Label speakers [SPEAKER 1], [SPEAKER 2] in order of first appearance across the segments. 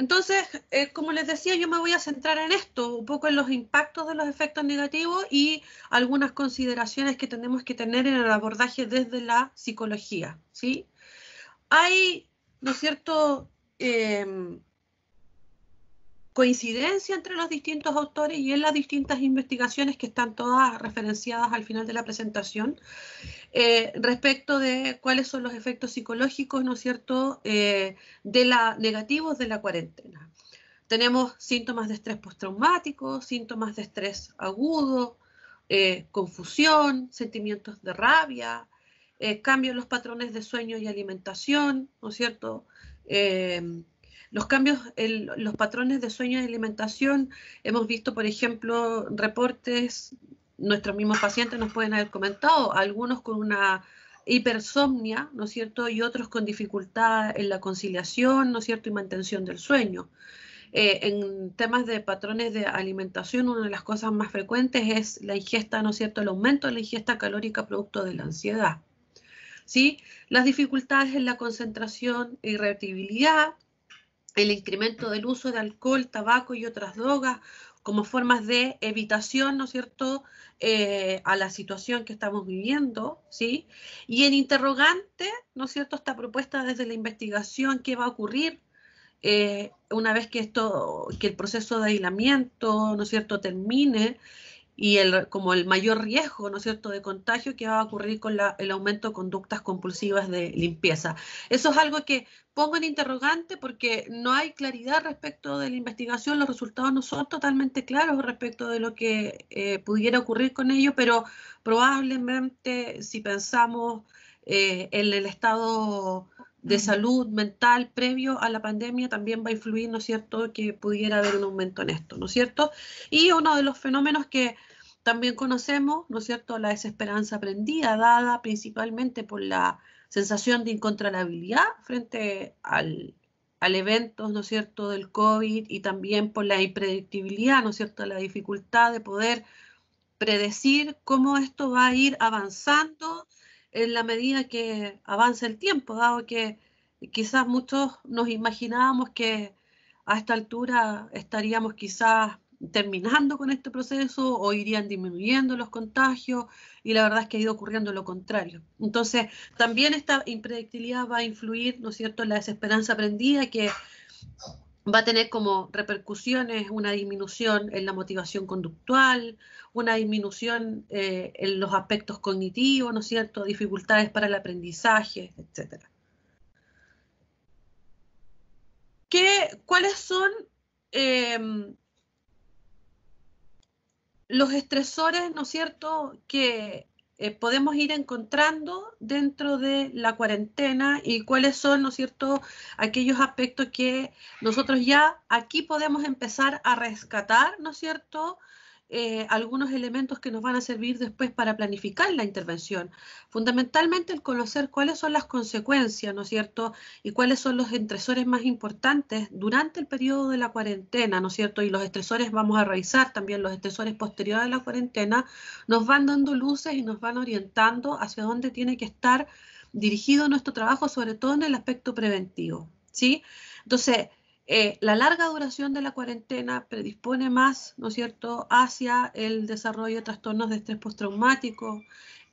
[SPEAKER 1] Entonces, eh, como les decía, yo me voy a centrar en esto, un poco en los impactos de los efectos negativos y algunas consideraciones que tenemos que tener en el abordaje desde la psicología. ¿sí? Hay, ¿no es cierto?, eh, coincidencia entre los distintos autores y en las distintas investigaciones que están todas referenciadas al final de la presentación, eh, respecto de cuáles son los efectos psicológicos, ¿no es cierto?, eh, negativos de la cuarentena. Tenemos síntomas de estrés postraumático, síntomas de estrés agudo, eh, confusión, sentimientos de rabia, cambios en los patrones de sueño y alimentación, ¿no es cierto?, los cambios, en los patrones de sueño y alimentación, hemos visto, por ejemplo, reportes, nuestros mismos pacientes nos pueden haber comentado, algunos con una hipersomnia, ¿no es cierto? Y otros con dificultad en la conciliación, ¿no es cierto? Y mantención del sueño. Eh, en temas de patrones de alimentación, una de las cosas más frecuentes es la ingesta, ¿no es cierto?, el aumento de la ingesta calórica producto de la ansiedad. ¿Sí? Las dificultades en la concentración e irritabilidad, el incremento del uso de alcohol, tabaco y otras drogas como formas de evitación, ¿no es cierto?, eh, a la situación que estamos viviendo, ¿sí? Y el interrogante, ¿no es cierto?, esta propuesta desde la investigación qué va a ocurrir eh, una vez que esto, que el proceso de aislamiento, ¿no es cierto?, termine y el, como el mayor riesgo, ¿no es cierto?, de contagio que va a ocurrir con el aumento de conductas compulsivas de limpieza. Eso es algo que pongo en interrogante porque no hay claridad respecto de la investigación, los resultados no son totalmente claros respecto de lo que eh, pudiera ocurrir con ello, pero probablemente si pensamos eh, en el estado de salud mental previo a la pandemia también va a influir, ¿no es cierto?, que pudiera haber un aumento en esto, ¿no es cierto? Y uno de los fenómenos que también conocemos, ¿no es cierto?, la desesperanza aprendida, dada principalmente por la sensación de incontrolabilidad frente al, al evento, ¿no es cierto?, del COVID y también por la impredictibilidad, ¿no es cierto?, la dificultad de poder predecir cómo esto va a ir avanzando en la medida que avanza el tiempo, dado que quizás muchos nos imaginábamos que a esta altura estaríamos quizás terminando con este proceso o irían disminuyendo los contagios y la verdad es que ha ido ocurriendo lo contrario. Entonces, también esta impredictibilidad va a influir, ¿no es cierto?, en la desesperanza aprendida que va a tener como repercusiones una disminución en la motivación conductual, una disminución eh, en los aspectos cognitivos, ¿no es cierto?, dificultades para el aprendizaje, etcétera. ¿Cuáles son em, los estresores, ¿no es cierto?, que eh, podemos ir encontrando dentro de la cuarentena y cuáles son, ¿no es cierto?, aquellos aspectos que nosotros ya aquí podemos empezar a rescatar, ¿no es cierto?, eh, algunos elementos que nos van a servir después para planificar la intervención. Fundamentalmente el conocer cuáles son las consecuencias, ¿no es cierto? Y cuáles son los estresores más importantes durante el periodo de la cuarentena, ¿no es cierto? Y los estresores, vamos a revisar también los estresores posteriores a la cuarentena, nos van dando luces y nos van orientando hacia dónde tiene que estar dirigido nuestro trabajo, sobre todo en el aspecto preventivo, ¿sí? Entonces, eh, la larga duración de la cuarentena predispone más, ¿no es cierto?, hacia el desarrollo de trastornos de estrés postraumático,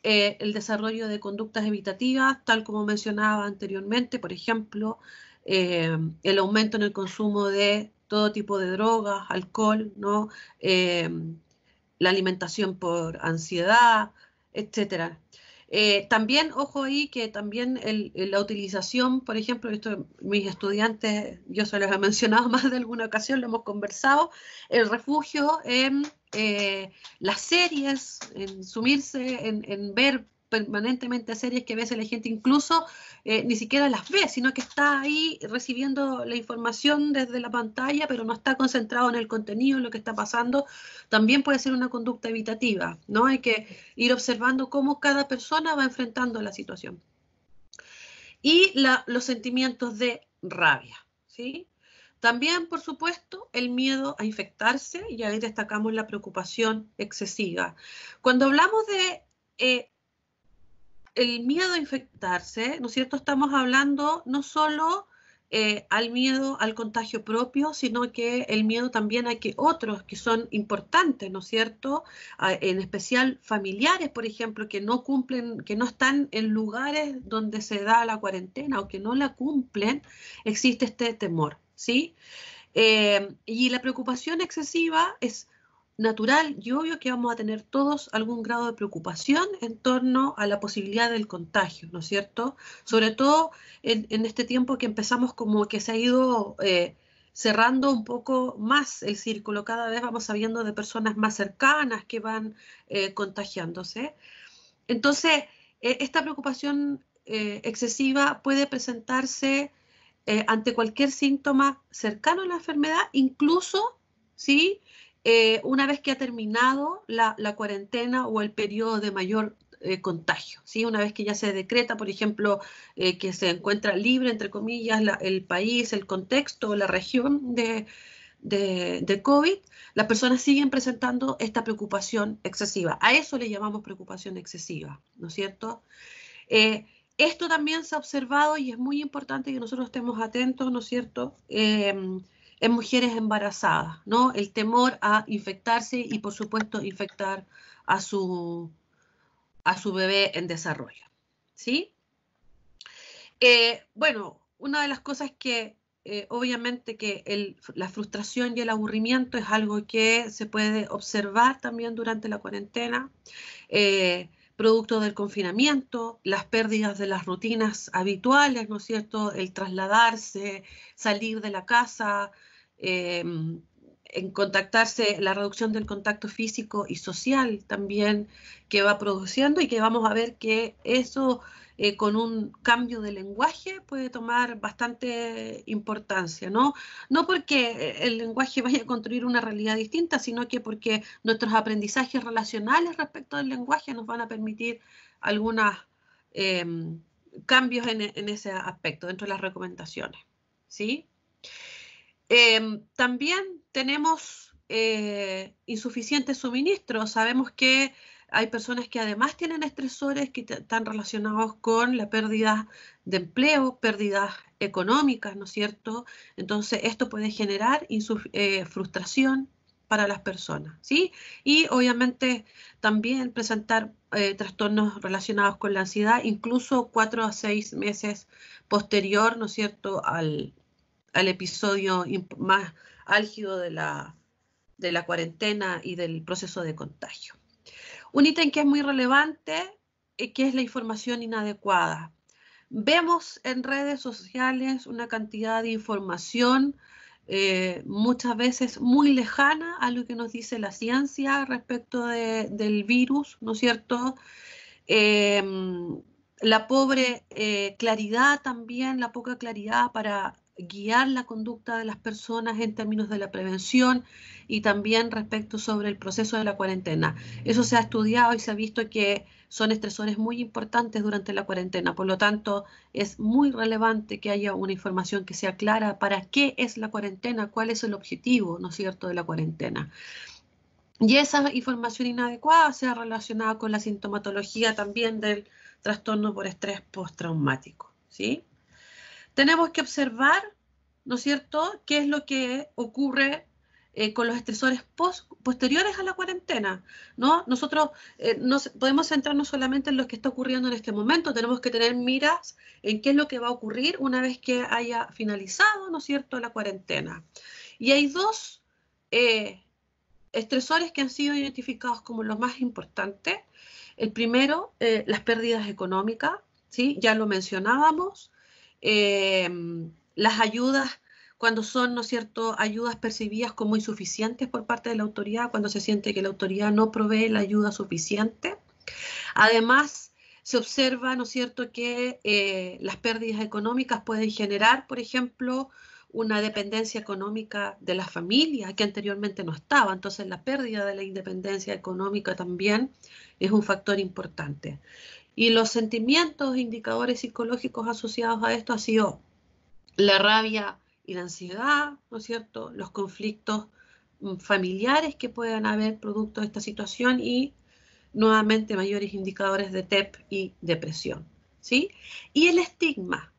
[SPEAKER 1] eh, el desarrollo de conductas evitativas, tal como mencionaba anteriormente, por ejemplo, eh, el aumento en el consumo de todo tipo de drogas, alcohol, la alimentación por ansiedad, etcétera. Eh, también, ojo ahí, que también la utilización, por ejemplo, esto, mis estudiantes, yo se los he mencionado más de alguna ocasión, lo hemos conversado, el refugio en eh, las series, en sumirse, en, en ver permanentemente series que a veces la gente incluso eh, ni siquiera las ve, sino que está ahí recibiendo la información desde la pantalla, pero no está concentrado en el contenido, en lo que está pasando, también puede ser una conducta evitativa, ¿no? Hay que ir observando cómo cada persona va enfrentando la situación. Y los sentimientos de rabia, ¿sí? También, por supuesto, el miedo a infectarse, y ahí destacamos la preocupación excesiva. Cuando hablamos de eh, el miedo a infectarse, ¿no es cierto? Estamos hablando no solo eh, al miedo al contagio propio, sino que el miedo también a que otros que son importantes, ¿no es cierto? en especial familiares, por ejemplo, que no cumplen, que no están en lugares donde se da la cuarentena o que no la cumplen, existe este temor, ¿sí? Eh, y la preocupación excesiva es natural y obvio que vamos a tener todos algún grado de preocupación en torno a la posibilidad del contagio, ¿no es cierto? Sobre todo en, este tiempo que empezamos como que se ha ido eh, cerrando un poco más el círculo, cada vez vamos sabiendo de personas más cercanas que van eh, contagiándose. Entonces, e, esta preocupación eh, excesiva puede presentarse ante cualquier síntoma cercano a la enfermedad, incluso, ¿sí? Eh, una vez que ha terminado la, cuarentena o el periodo de mayor eh, contagio, ¿sí? una vez que ya se decreta, por ejemplo, eh, que se encuentra libre, entre comillas, el país, el contexto, la región de, de, COVID, las personas siguen presentando esta preocupación excesiva. A eso le llamamos preocupación excesiva, ¿no es cierto? esto también se ha observado y es muy importante que nosotros estemos atentos, ¿no es cierto? en mujeres embarazadas, ¿no? El temor a infectarse y, por supuesto, infectar a su, a su bebé en desarrollo, ¿sí? Eh, bueno, una de las cosas que eh, obviamente que la frustración y el aburrimiento es algo que se puede observar también durante la cuarentena. Eh, producto del confinamiento, las pérdidas de las rutinas habituales, ¿no es cierto? El trasladarse, salir de la casa, em, en contactarse, la reducción del contacto físico y social también que va produciendo y que vamos a ver que eso eh, con un cambio de lenguaje puede tomar bastante importancia, ¿no? No porque eh, el lenguaje vaya a construir una realidad distinta, sino que porque nuestros aprendizajes relacionales respecto del lenguaje nos van a permitir algunos em, cambios e, en, ese aspecto, dentro de las recomendaciones, ¿sí? Em, también tenemos eh, insuficientes suministros. Sabemos que hay personas que además tienen estresores que están relacionados con la pérdida de empleo, pérdidas económicas, ¿no es cierto? Entonces, esto puede generar eh, frustración para las personas, ¿sí? Y obviamente también presentar eh, trastornos relacionados con la ansiedad, incluso cuatro a seis meses posterior, ¿no es cierto?, al, episodio más álgido de de la cuarentena y del proceso de contagio. Un ítem que es muy relevante, y eh, que es la información inadecuada. Vemos en redes sociales una cantidad de información eh, muchas veces muy lejana a lo que nos dice la ciencia respecto del virus, ¿no es cierto? Em, la pobre eh, claridad también, la poca claridad para guiar la conducta de las personas en términos de la prevención y también respecto sobre el proceso de la cuarentena. Eso se ha estudiado y se ha visto que son estresores muy importantes durante la cuarentena. Por lo tanto, es muy relevante que haya una información que sea clara para qué es la cuarentena, cuál es el objetivo, ¿no es cierto?, de la cuarentena. Y esa información inadecuada se ha relacionado con la sintomatología también del trastorno por estrés postraumático, ¿sí? Tenemos que observar, ¿no es cierto?, qué es lo que ocurre eh, con los estresores posteriores a la cuarentena, ¿no? Nosotros eh, no podemos centrarnos solamente en lo que está ocurriendo en este momento, tenemos que tener miras en qué es lo que va a ocurrir una vez que haya finalizado, ¿no es cierto?, la cuarentena. Y hay dos eh, estresores que han sido identificados como los más importantes. El primero, las pérdidas económicas, ¿sí? Ya lo mencionábamos. Em, las ayudas cuando son, ¿no cierto?, ayudas percibidas como insuficientes por parte de la autoridad, cuando se siente que la autoridad no provee la ayuda suficiente. Además, se observa, ¿no cierto?, que eh, las pérdidas económicas pueden generar, por ejemplo, una dependencia económica de la familia que anteriormente no estaba. Entonces, la pérdida de la independencia económica también es un factor importante. Y los sentimientos, indicadores psicológicos asociados a esto ha sido la rabia y la ansiedad, ¿no es cierto? Los conflictos mm, familiares que puedan haber producto de esta situación y nuevamente mayores indicadores de TEP y depresión, ¿sí? Y el estigma.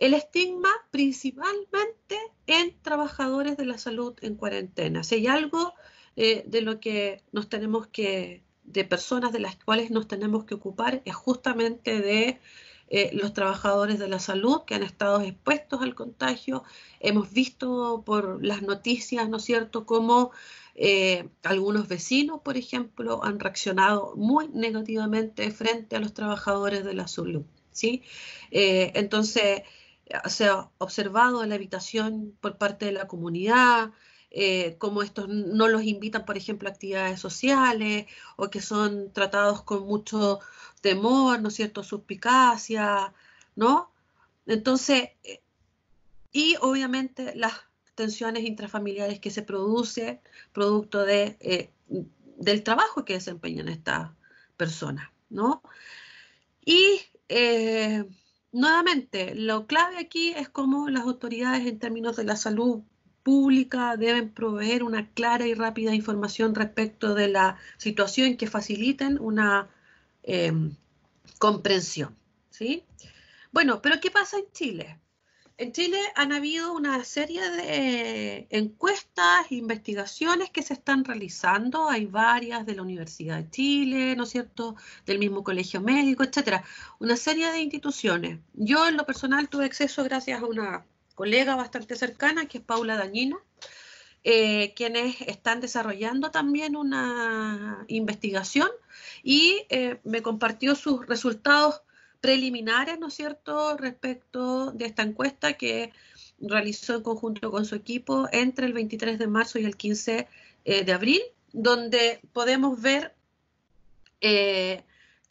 [SPEAKER 1] El estigma principalmente en trabajadores de la salud en cuarentena. Si hay algo eh, de lo que nos tenemos que de personas de las cuales nos tenemos que ocupar es justamente de eh, los trabajadores de la salud que han estado expuestos al contagio. Hemos visto por las noticias, ¿no es cierto?, cómo eh, algunos vecinos, por ejemplo, han reaccionado muy negativamente frente a los trabajadores de la salud. ¿sí? Eh, entonces, se ha observado la evitación por parte de la comunidad, eh, como estos no los invitan, por ejemplo, a actividades sociales o que son tratados con mucho temor, ¿no es cierto?, suspicacia, ¿no? Entonces, eh, y obviamente las tensiones intrafamiliares que se producen producto de, eh, del trabajo que desempeñan estas personas, ¿no? Y nuevamente, lo clave aquí es cómo las autoridades en términos de la salud pública deben proveer una clara y rápida información respecto de la situación que faciliten una em, comprensión. ¿sí? Bueno, pero ¿qué pasa en Chile? En Chile han habido una serie de encuestas, investigaciones que se están realizando. Hay varias de la Universidad de Chile, ¿no es cierto? Del mismo Colegio Médico, etcétera. Una serie de instituciones. Yo en lo personal tuve acceso gracias a una colega bastante cercana, que es Paula Dañino, eh, quienes están desarrollando también una investigación y eh, me compartió sus resultados preliminares, ¿no es cierto?, respecto de esta encuesta que realizó en conjunto con su equipo entre el 23 de marzo y el 15 eh, de abril, donde podemos ver que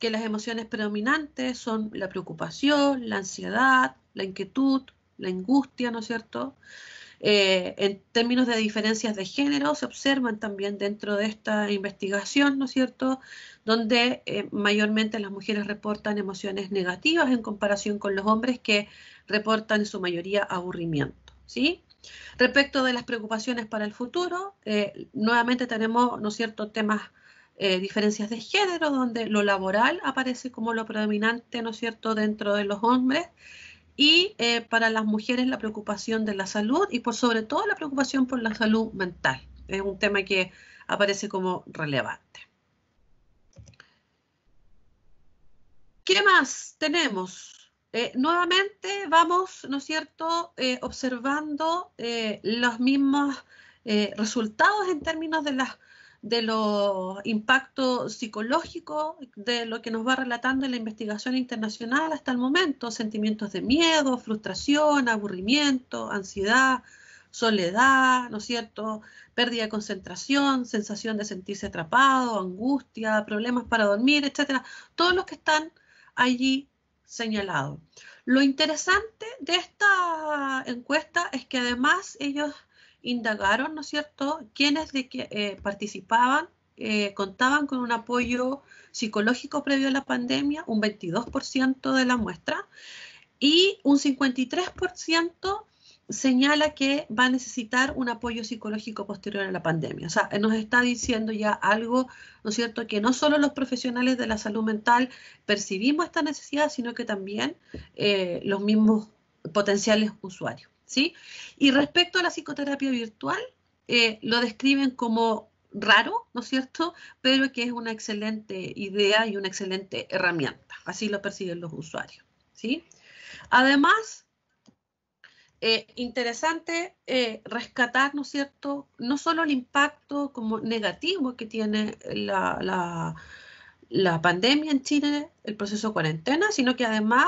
[SPEAKER 1] las emociones predominantes son la preocupación, la ansiedad, la inquietud, la angustia, ¿no es cierto? Eh, en términos de diferencias de género se observan también dentro de esta investigación, ¿no es cierto?, donde eh, mayormente las mujeres reportan emociones negativas en comparación con los hombres que reportan en su mayoría aburrimiento, ¿sí? Respecto de las preocupaciones para el futuro, eh, nuevamente tenemos, ¿no es cierto?, temas, diferencias de género, donde lo laboral aparece como lo predominante, ¿no es cierto?, dentro de los hombres y eh, para las mujeres la preocupación de la salud y por sobre todo la preocupación por la salud mental. Es un tema que aparece como relevante. ¿Qué más tenemos? Eh, nuevamente vamos, ¿no es cierto?, eh, observando los mismos resultados en términos de las de los impactos psicológicos de lo que nos va relatando la investigación internacional hasta el momento, sentimientos de miedo, frustración, aburrimiento, ansiedad, soledad, ¿no es cierto? Pérdida de concentración, sensación de sentirse atrapado, angustia, problemas para dormir, etcétera, todos los que están allí señalados. Lo interesante de esta encuesta es que además ellos indagaron, ¿no es cierto?, quiénes de que, eh, participaban eh, contaban con un apoyo psicológico previo a la pandemia, un 22% de la muestra, y un 53% señala que va a necesitar un apoyo psicológico posterior a la pandemia. O sea, nos está diciendo ya algo, ¿no es cierto?, que no solo los profesionales de la salud mental percibimos esta necesidad, sino que también eh, los mismos potenciales usuarios. ¿sí? Y respecto a la psicoterapia virtual, eh, lo describen como raro, ¿no es cierto? Pero que es una excelente idea y una excelente herramienta. Así lo perciben los usuarios, ¿sí? Además, es eh, interesante eh, rescatar, ¿no es cierto?, no solo el impacto como negativo que tiene la, la pandemia en Chile, el proceso de cuarentena, sino que además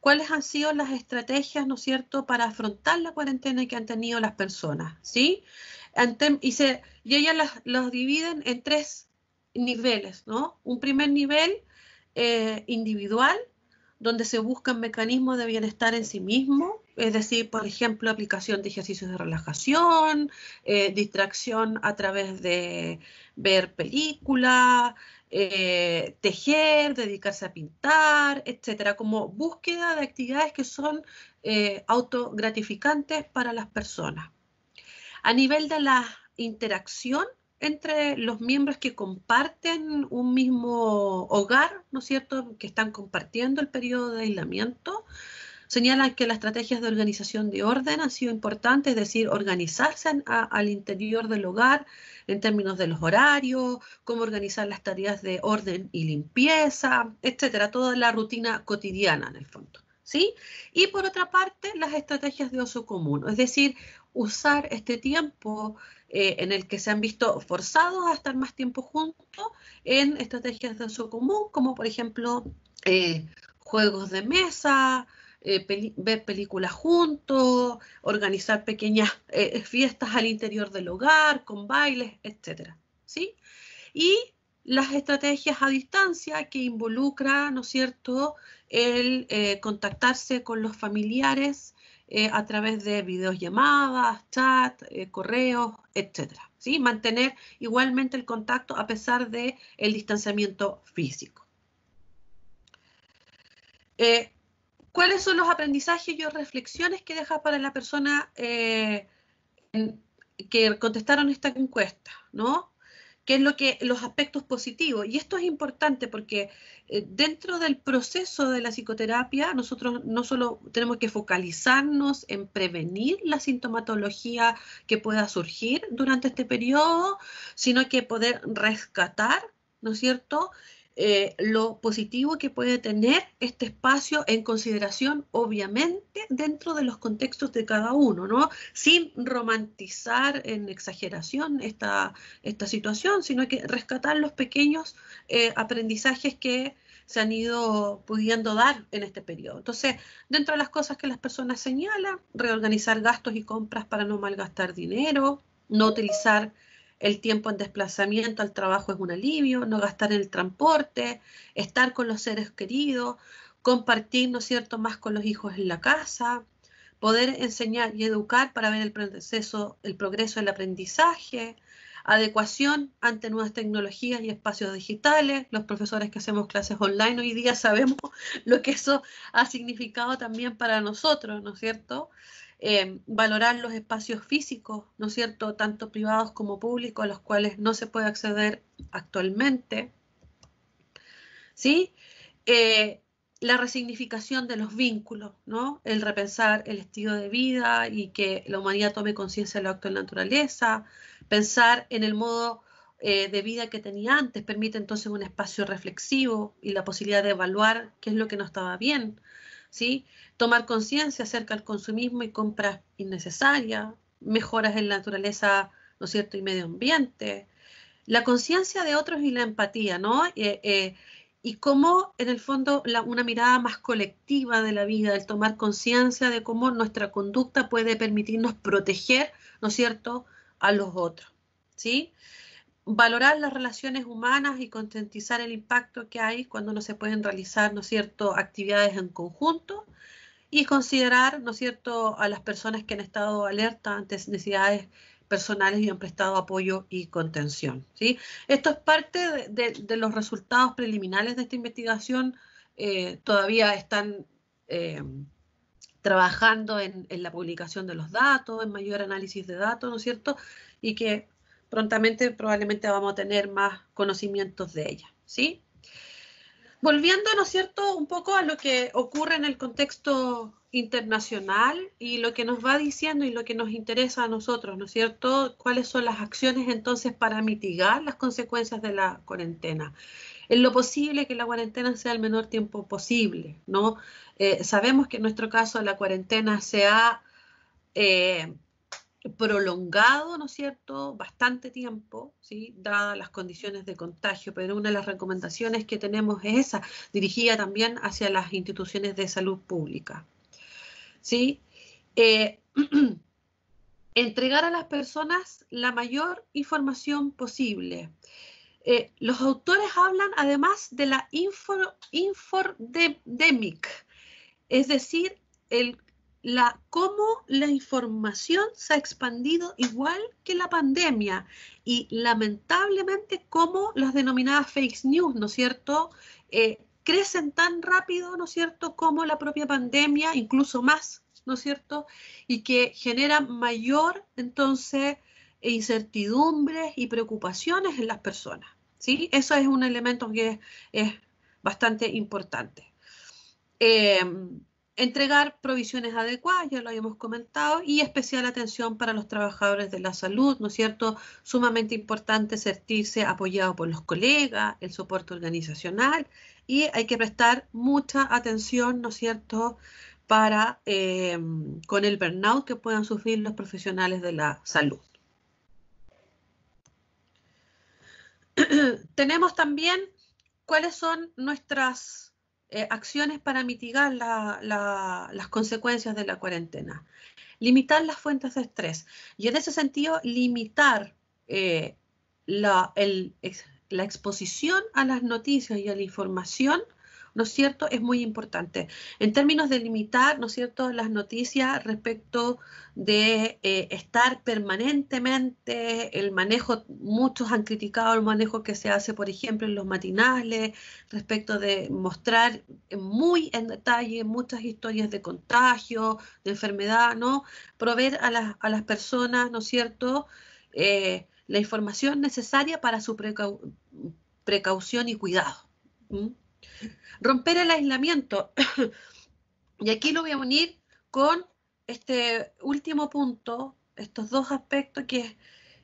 [SPEAKER 1] cuáles han sido las estrategias, ¿no es cierto?, para afrontar la cuarentena que han tenido las personas, ¿sí? y, ellas las, dividen en tres niveles, ¿no? Un primer nivel eh, individual, donde se buscan mecanismos de bienestar en sí mismo, es decir, por ejemplo, aplicación de ejercicios de relajación, eh, distracción a través de ver películas, eh, tejer, dedicarse a pintar, etcétera, como búsqueda de actividades que son eh, autogratificantes para las personas. A nivel de la interacción entre los miembros que comparten un mismo hogar, ¿no es cierto?, que están compartiendo el periodo de aislamiento, Señalan que las estrategias de organización de orden han sido importantes, es decir, organizarse al interior del hogar en términos de los horarios, cómo organizar las tareas de orden y limpieza, etcétera, toda la rutina cotidiana en el fondo. ¿Sí? Y por otra parte, las estrategias de uso común, es decir, usar este tiempo eh, en el que se han visto forzados a estar más tiempo juntos en estrategias de uso común, como por ejemplo eh, juegos de mesa, eh, ver películas juntos, organizar pequeñas eh, eh, fiestas al interior del hogar, con bailes, etc. ¿sí? Y las estrategias a distancia que involucra, ¿no es cierto?, el contactarse con los familiares a través de videollamadas, chat, correos, etc. ¿sí? Mantener igualmente el contacto a pesar del el distanciamiento físico. ¿Cuáles son los aprendizajes y reflexiones que deja para la persona eh, que contestaron esta encuesta? ¿No? ¿Qué es lo que los aspectos positivos? Y esto es importante porque eh, dentro del proceso de la psicoterapia nosotros no solo tenemos que focalizarnos en prevenir la sintomatología que pueda surgir durante este periodo, sino que poder rescatar, ¿no es cierto? Eh, lo positivo que puede tener este espacio en consideración, obviamente, dentro de los contextos de cada uno, ¿no? Sin romantizar en exageración esta, esta situación, sino que rescatar los pequeños eh, aprendizajes que se han ido pudiendo dar en este periodo. Entonces, dentro de las cosas que las personas señalan, reorganizar gastos y compras para no malgastar dinero, no utilizar el tiempo en desplazamiento al trabajo es un alivio, no gastar en el transporte, estar con los seres queridos, compartir, ¿no es cierto?, más con los hijos en la casa, poder enseñar y educar para ver el proceso, el progreso del aprendizaje, adecuación ante nuevas tecnologías y espacios digitales. Los profesores que hacemos clases online hoy día sabemos lo que eso ha significado también para nosotros, ¿no es cierto? Em, valorar los espacios físicos, ¿no es cierto?, tanto privados como públicos, a los cuales no se puede acceder actualmente, ¿sí? Eh, la resignificación de los vínculos, ¿no? El repensar el estilo de vida y que la humanidad tome conciencia del acto de la naturaleza, pensar en el modo eh, de vida que tenía antes, permite entonces un espacio reflexivo y la posibilidad de evaluar qué es lo que no estaba bien, ¿sí? Tomar conciencia acerca del consumismo y compras innecesarias, mejoras en la naturaleza, ¿no es cierto?, y medio ambiente. La conciencia de otros y la empatía, ¿no? Eh, eh, y cómo, en el fondo, una mirada más colectiva de la vida, el tomar conciencia de cómo nuestra conducta puede permitirnos proteger, ¿no es cierto?, a los otros, ¿sí? sí valorar las relaciones humanas y concientizar el impacto que hay cuando no se pueden realizar, ¿no cierto?, actividades en conjunto y considerar, ¿no es cierto?, a las personas que han estado alerta ante necesidades personales y han prestado apoyo y contención. ¿sí? Esto es parte de, los resultados preliminares de esta investigación. Eh, todavía están eh, trabajando en, la publicación de los datos, en mayor análisis de datos, ¿no es cierto? Y que prontamente probablemente vamos a tener más conocimientos de ella, ¿sí? Volviendo, ¿no es cierto?, un poco a lo que ocurre en el contexto internacional y lo que nos va diciendo y lo que nos interesa a nosotros, ¿no es cierto?, cuáles son las acciones entonces para mitigar las consecuencias de la cuarentena. En lo posible que la cuarentena sea el menor tiempo posible, ¿no? Eh, sabemos que en nuestro caso la cuarentena se ha... Eh, prolongado, ¿no es cierto?, bastante tiempo, ¿sí?, dadas las condiciones de contagio, pero una de las recomendaciones que tenemos es esa, dirigida también hacia las instituciones de salud pública. ¿Sí? Eh, entregar a las personas la mayor información posible. Eh, los autores hablan además de la infodemic, es decir, el la, cómo la información se ha expandido igual que la pandemia y lamentablemente cómo las denominadas fake news, ¿no es cierto?, eh, crecen tan rápido, ¿no es cierto?, como la propia pandemia, incluso más, ¿no es cierto?, y que generan mayor, entonces, incertidumbres y preocupaciones en las personas, ¿sí? Eso es un elemento que es, bastante importante. Eh, Entregar provisiones adecuadas, ya lo habíamos comentado, y especial atención para los trabajadores de la salud, ¿no es cierto? Sumamente importante sentirse apoyado por los colegas, el soporte organizacional, y hay que prestar mucha atención, ¿no es cierto?, para eh, con el burnout que puedan sufrir los profesionales de la salud. Tenemos también cuáles son nuestras eh, acciones para mitigar las consecuencias de la cuarentena. Limitar las fuentes de estrés. Y en ese sentido, limitar eh, la exposición a las noticias y a la información ¿no es cierto?, es muy importante. En términos de limitar, ¿no es cierto?, las noticias respecto de eh, estar permanentemente, el manejo, muchos han criticado el manejo que se hace, por ejemplo, en los matinales, respecto de mostrar muy en detalle muchas historias de contagio, de enfermedad, ¿no? Proveer a las, personas, ¿no es cierto?, eh, la información necesaria para su precaución y cuidado. Romper el aislamiento. y aquí lo voy a unir con este último punto, estos dos aspectos que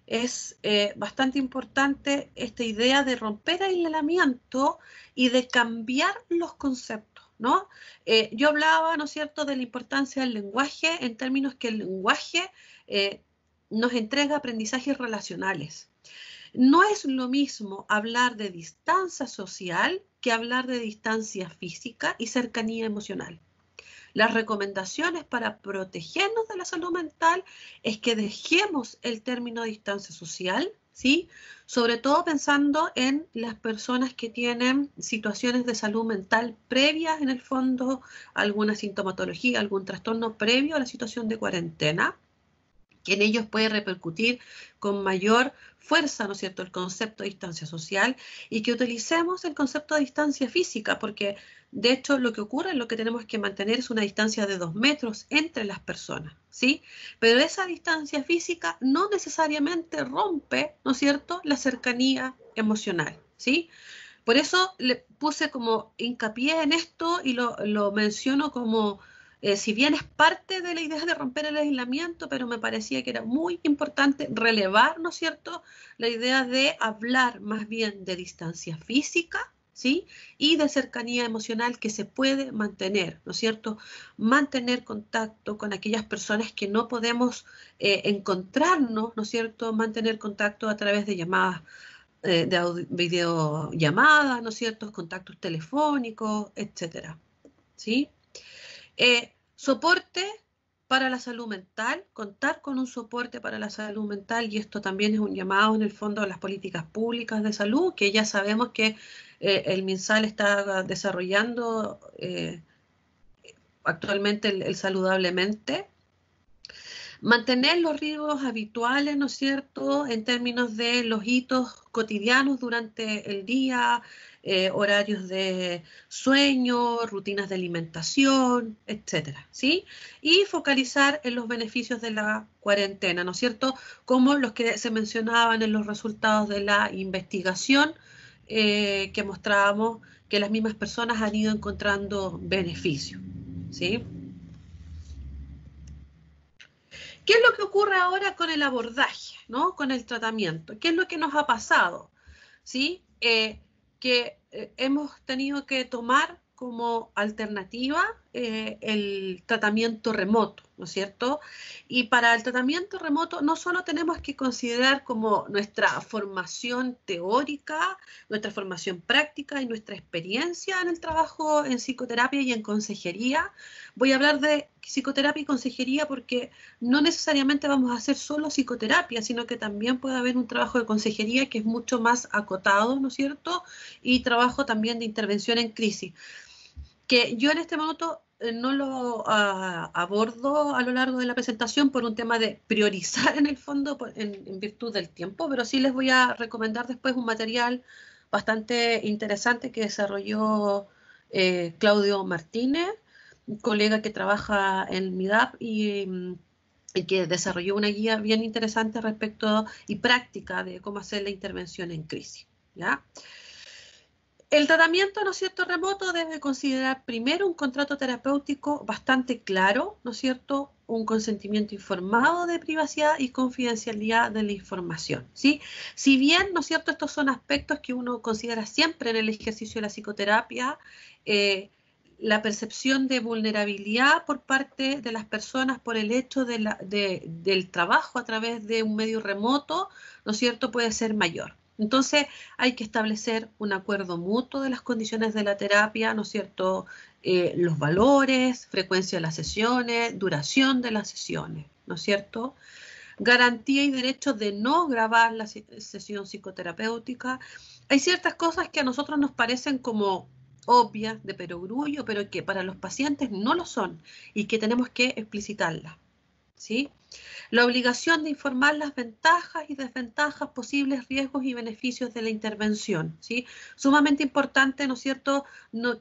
[SPEAKER 1] es, eh, bastante importante, esta idea de romper el aislamiento y de cambiar los conceptos. ¿No? Eh, yo hablaba, ¿no es cierto?, de la importancia del lenguaje en términos que el lenguaje eh, nos entrega aprendizajes relacionales. No es lo mismo hablar de distancia social que hablar de distancia física y cercanía emocional. Las recomendaciones para protegernos de la salud mental es que dejemos el término distancia social, ¿sí? Sobre todo pensando en las personas que tienen situaciones de salud mental previas, en el fondo, alguna sintomatología, algún trastorno previo a la situación de cuarentena que en ellos puede repercutir con mayor fuerza, ¿no es cierto?, el concepto de distancia social y que utilicemos el concepto de distancia física, porque de hecho lo que ocurre, lo que tenemos que mantener es una distancia de dos metros entre las personas, ¿sí? Pero esa distancia física no necesariamente rompe, ¿no es cierto?, la cercanía emocional, ¿sí? Por eso le puse como hincapié en esto y lo, lo menciono como eh, si bien es parte de la idea de romper el aislamiento, pero me parecía que era muy importante relevar, ¿no es cierto?, la idea de hablar más bien de distancia física, ¿sí? Y de cercanía emocional que se puede mantener, ¿no es cierto? Mantener contacto con aquellas personas que no podemos eh, encontrarnos, ¿no es cierto? Mantener contacto a través de llamadas, eh, de videollamadas, ¿no es cierto? Contactos telefónicos, etcétera, ¿sí? soporte para la salud mental, contar con un soporte para la salud mental y esto también es un llamado en el fondo a las políticas públicas de salud, que ya sabemos que eh, el MinSal está desarrollando eh, actualmente el, saludablemente Mantener los ritmos habituales, ¿no es cierto?, en términos de los hitos cotidianos durante el día, eh, horarios de sueño, rutinas de alimentación, etcétera, ¿sí? Y focalizar en los beneficios de la cuarentena, ¿no es cierto?, como los que se mencionaban en los resultados de la investigación eh, que mostrábamos que las mismas personas han ido encontrando beneficios, ¿sí? ¿Qué es lo que ocurre ahora con el abordaje, ¿no? con el tratamiento? ¿Qué es lo que nos ha pasado? ¿Sí? Eh, que eh, hemos tenido que tomar como alternativa eh, el tratamiento remoto. ¿no es cierto? Y para el tratamiento remoto no solo tenemos que considerar como nuestra formación teórica, nuestra formación práctica y nuestra experiencia en el trabajo en psicoterapia y en consejería. Voy a hablar de psicoterapia y consejería porque no necesariamente vamos a hacer solo psicoterapia, sino que también puede haber un trabajo de consejería que es mucho más acotado, ¿no es cierto? Y trabajo también de intervención en crisis. Que yo en este momento eh, no lo ah, abordo a lo largo de la presentación por un tema de priorizar en el fondo en, virtud del tiempo, pero sí les voy a recomendar después un material bastante interesante que desarrolló eh, Claudio Martínez, un colega que trabaja en MIDAP mm, y, que desarrolló una guía bien interesante respecto y práctica de cómo hacer la intervención en crisis. ¿ya? El tratamiento, ¿no es cierto?, remoto debe considerar primero un contrato terapéutico bastante claro, ¿no es cierto?, un consentimiento informado de privacidad y confidencialidad de la información, Si bien, ¿no es cierto?, estos son aspectos que uno considera siempre en el ejercicio de la psicoterapia, eh, la percepción de vulnerabilidad por parte de las personas por el hecho del trabajo a través de un medio remoto, ¿no es cierto?, puede ser mayor. Entonces hay que establecer un acuerdo mutuo de las condiciones de la terapia, ¿no es cierto? Eh, los valores, frecuencia de las sesiones, duración de las sesiones, ¿no es cierto? Garantía y derecho de no grabar la sesión psicoterapéutica. Hay ciertas cosas que a nosotros nos parecen como obvias de perogrullo, pero que para los pacientes no lo son y que tenemos que explicitarlas, ¿sí? La obligación de informar las ventajas y desventajas, posibles riesgos y beneficios de la intervención. ¿sí? Sumamente importante, ¿no es cierto?,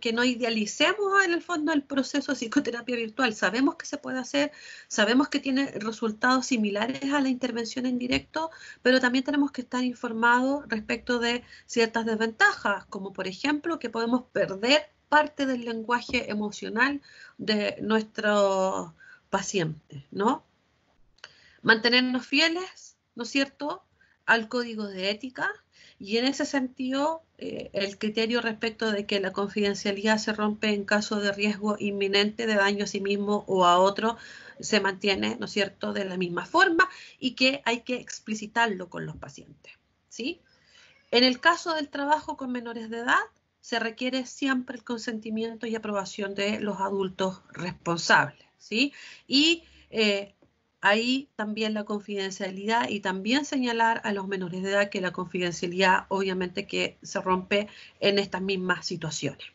[SPEAKER 1] que no idealicemos en el fondo el proceso de psicoterapia virtual. Sabemos que se puede hacer, sabemos que tiene resultados similares a la intervención en directo, pero también tenemos que estar informados respecto de ciertas desventajas, como por ejemplo que podemos perder parte del lenguaje emocional de nuestros pacientes, ¿no? mantenernos fieles, ¿no es cierto?, al código de ética y en ese sentido eh, el criterio respecto de que la confidencialidad se rompe en caso de riesgo inminente de daño a sí mismo o a otro se mantiene, ¿no es cierto?, de la misma forma y que hay que explicitarlo con los pacientes, ¿sí? En el caso del trabajo con menores de edad, se requiere siempre el consentimiento y aprobación de los adultos responsables, ¿sí? Y eh, ahí también la confidencialidad y también señalar a los menores de edad que la confidencialidad obviamente que se rompe en estas mismas situaciones.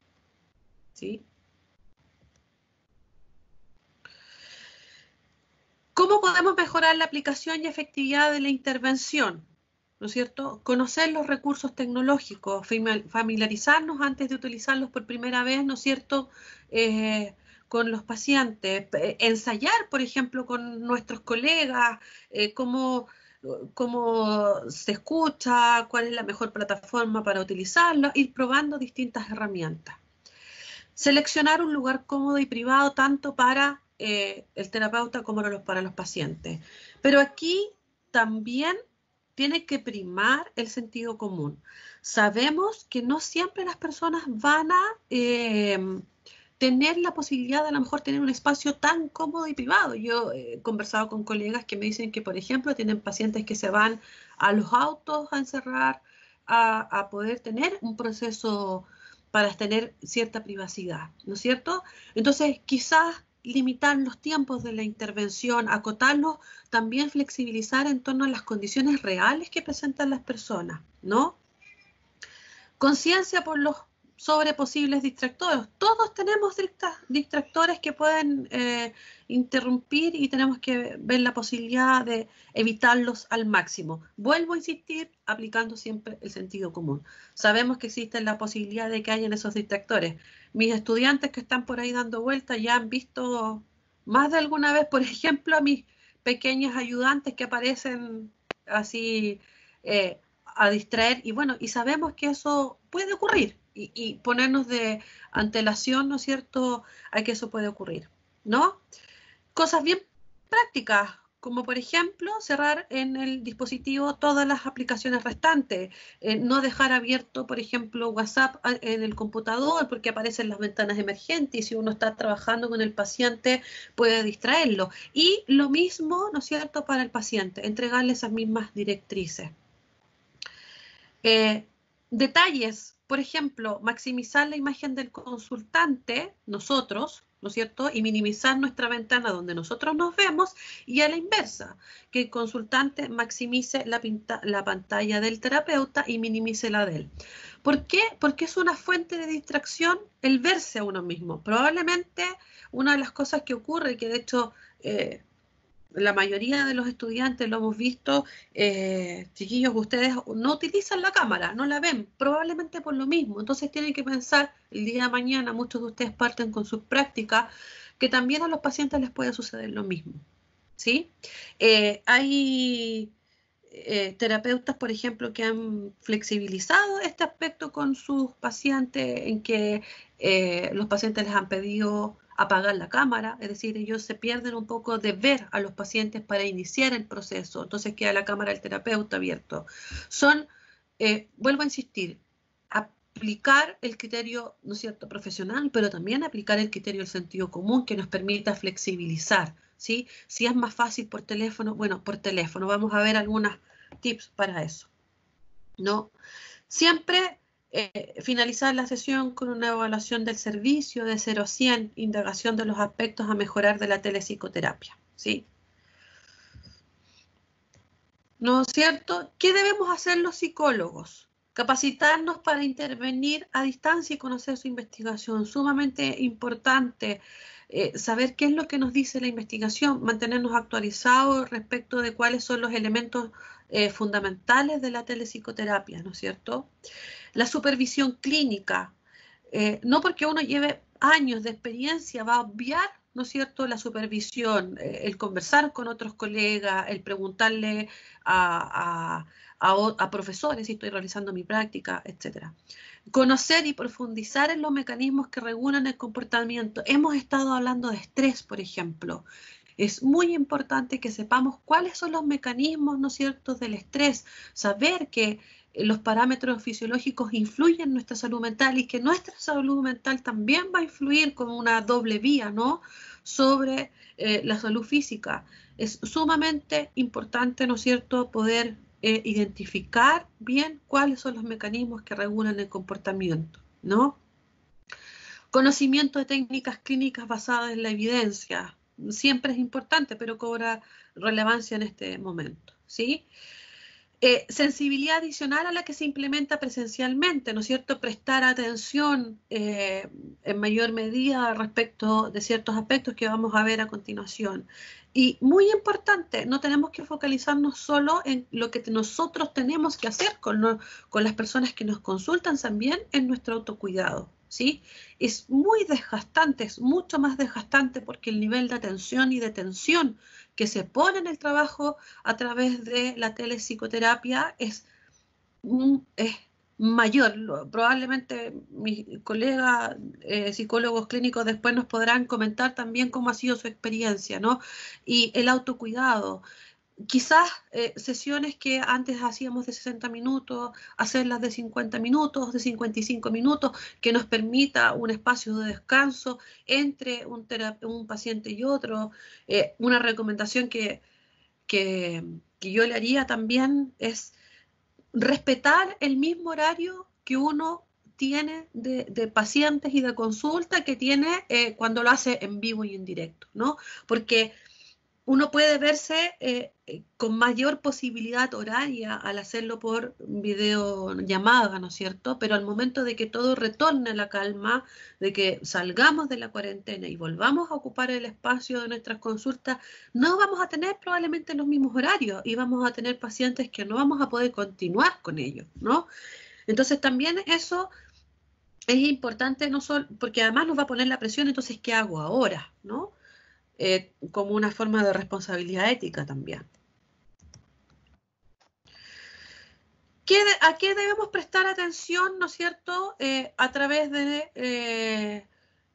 [SPEAKER 1] ¿Cómo podemos mejorar la aplicación y efectividad de la intervención? ¿No es cierto? Conocer los recursos tecnológicos, familiarizarnos antes de utilizarlos por primera vez, ¿no es cierto? Eh, con los pacientes, ensayar, por ejemplo, con nuestros colegas, eh, cómo, se escucha, cuál es la mejor plataforma para utilizarlo, ir probando distintas herramientas. Seleccionar un lugar cómodo y privado tanto para eh, el terapeuta como para los pacientes. Pero aquí también tiene que primar el sentido común. Sabemos que no siempre las personas van a... Eh, tener la posibilidad de a lo mejor tener un espacio tan cómodo y privado. Yo he conversado con colegas que me dicen que, por ejemplo, tienen pacientes que se van a los autos a encerrar, a, poder tener un proceso para tener cierta privacidad, ¿no es cierto? Entonces, quizás limitar los tiempos de la intervención, acotarlos, también flexibilizar en torno a las condiciones reales que presentan las personas, ¿no? Conciencia por los sobre posibles distractores. Todos tenemos distractores que pueden eh, interrumpir y tenemos que ver la posibilidad de evitarlos al máximo. Vuelvo a insistir, aplicando siempre el sentido común. Sabemos que existe la posibilidad de que hayan esos distractores. Mis estudiantes que están por ahí dando vueltas ya han visto más de alguna vez, por ejemplo, a mis pequeños ayudantes que aparecen así eh, a distraer y bueno, y sabemos que eso puede ocurrir y, ponernos de antelación, ¿no es cierto?, a que eso puede ocurrir, ¿no? Cosas bien prácticas, como por ejemplo cerrar en el dispositivo todas las aplicaciones restantes, eh, no dejar abierto, por ejemplo, WhatsApp ah, en el computador porque aparecen las ventanas emergentes y si uno está trabajando con el paciente puede distraerlo. Y lo mismo, ¿no es cierto?, para el paciente, entregarle esas mismas directrices. Eh, detalles por ejemplo, maximizar la imagen del consultante, nosotros, ¿no es cierto? Y minimizar nuestra ventana donde nosotros nos vemos y a la inversa, que el consultante maximice la, pantalla del terapeuta y minimice la de él. ¿Por qué? Porque es una fuente de distracción el verse a uno mismo. Probablemente una de las cosas que ocurre, que de hecho eh, la mayoría de los estudiantes, lo hemos visto, eh, chiquillos, ustedes no utilizan la cámara, no la ven, probablemente por lo mismo. Entonces tienen que pensar, el día de mañana muchos de ustedes parten con sus prácticas, que también a los pacientes les puede suceder lo mismo. ¿sí? Eh, hay eh, terapeutas, por ejemplo, que han flexibilizado este aspecto con sus pacientes, en que los pacientes les han pedido apagar la cámara, es decir, ellos se pierden un poco de ver a los pacientes para iniciar el proceso, entonces queda la cámara del terapeuta abierto. Son, eh, vuelvo a insistir, aplicar el criterio, ¿no es cierto?, profesional, pero también aplicar el criterio del sentido común que nos permita flexibilizar, ¿sí? Si es más fácil por teléfono, bueno, por teléfono, vamos a ver algunas tips para eso, ¿no? Siempre eh, finalizar la sesión con una evaluación del servicio de 0 a 100, indagación de los aspectos a mejorar de la telepsicoterapia. ¿sí? ¿No es cierto? ¿Qué debemos hacer los psicólogos? Capacitarnos para intervenir a distancia y conocer su investigación. Sumamente importante eh, saber qué es lo que nos dice la investigación, mantenernos actualizados respecto de cuáles son los elementos eh, fundamentales de la telepsicoterapia, ¿no es cierto? La supervisión clínica, eh, no porque uno lleve años de experiencia va a obviar, ¿no es cierto?, la supervisión, eh, el conversar con otros colegas, el preguntarle a, profesores si estoy realizando mi práctica, etcétera. Conocer y profundizar en los mecanismos que regulan el comportamiento. Hemos estado hablando de estrés, por ejemplo, es muy importante que sepamos cuáles son los mecanismos, ¿no cierto, del estrés, saber que eh, los parámetros fisiológicos influyen en nuestra salud mental y que nuestra salud mental también va a influir con una doble vía, ¿no? Sobre eh, la salud física. Es sumamente importante, ¿no es cierto?, poder eh, identificar bien cuáles son los mecanismos que regulan el comportamiento, ¿no? Conocimiento de técnicas clínicas basadas en la evidencia siempre es importante, pero cobra relevancia en este momento, ¿sí? Eh, sensibilidad adicional a la que se implementa presencialmente, ¿no es cierto? Prestar atención eh, en mayor medida respecto de ciertos aspectos que vamos a ver a continuación. Y muy importante, no tenemos que focalizarnos solo en lo que nosotros tenemos que hacer con las personas que nos consultan, también en nuestro autocuidado. ¿sí? Es muy desgastante, es mucho más desgastante porque el nivel de atención y de tensión que se pone en el trabajo a través de la telepsicoterapia es, es mayor. Probablemente mis colegas eh, psicólogos clínicos después nos podrán comentar también cómo ha sido su experiencia, ¿no? Y el autocuidado, quizás eh, sesiones que antes hacíamos de 60 minutos, hacerlas de 50 minutos, de 55 minutos, que nos permita un espacio de descanso entre un, un paciente y otro. Eh, una recomendación que, que, yo le haría también es respetar el mismo horario que uno tiene de, pacientes y de consulta que tiene eh, cuando lo hace en vivo y en directo, ¿no? Porque uno puede verse eh, con mayor posibilidad horaria al hacerlo por videollamada, ¿no es cierto? Pero al momento de que todo retorne a la calma, de que salgamos de la cuarentena y volvamos a ocupar el espacio de nuestras consultas, no vamos a tener probablemente los mismos horarios y vamos a tener pacientes que no vamos a poder continuar con ellos, ¿no? Entonces también eso es importante no solo porque además nos va a poner la presión, entonces ¿qué hago ahora, no? Eh, como una forma de responsabilidad ética también. ¿A qué debemos prestar atención, no es cierto?, eh, a través de eh,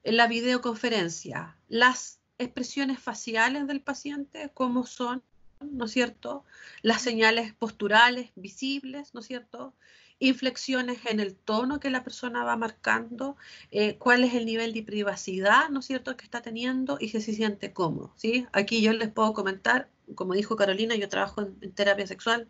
[SPEAKER 1] la videoconferencia. Las expresiones faciales del paciente, cómo son, ¿no es cierto? Las señales posturales visibles, ¿no es cierto? inflexiones en el tono que la persona va marcando, eh, cuál es el nivel de privacidad, ¿no es cierto?, que está teniendo y si se siente cómodo, ¿sí? Aquí yo les puedo comentar, como dijo Carolina, yo trabajo en, terapia sexual,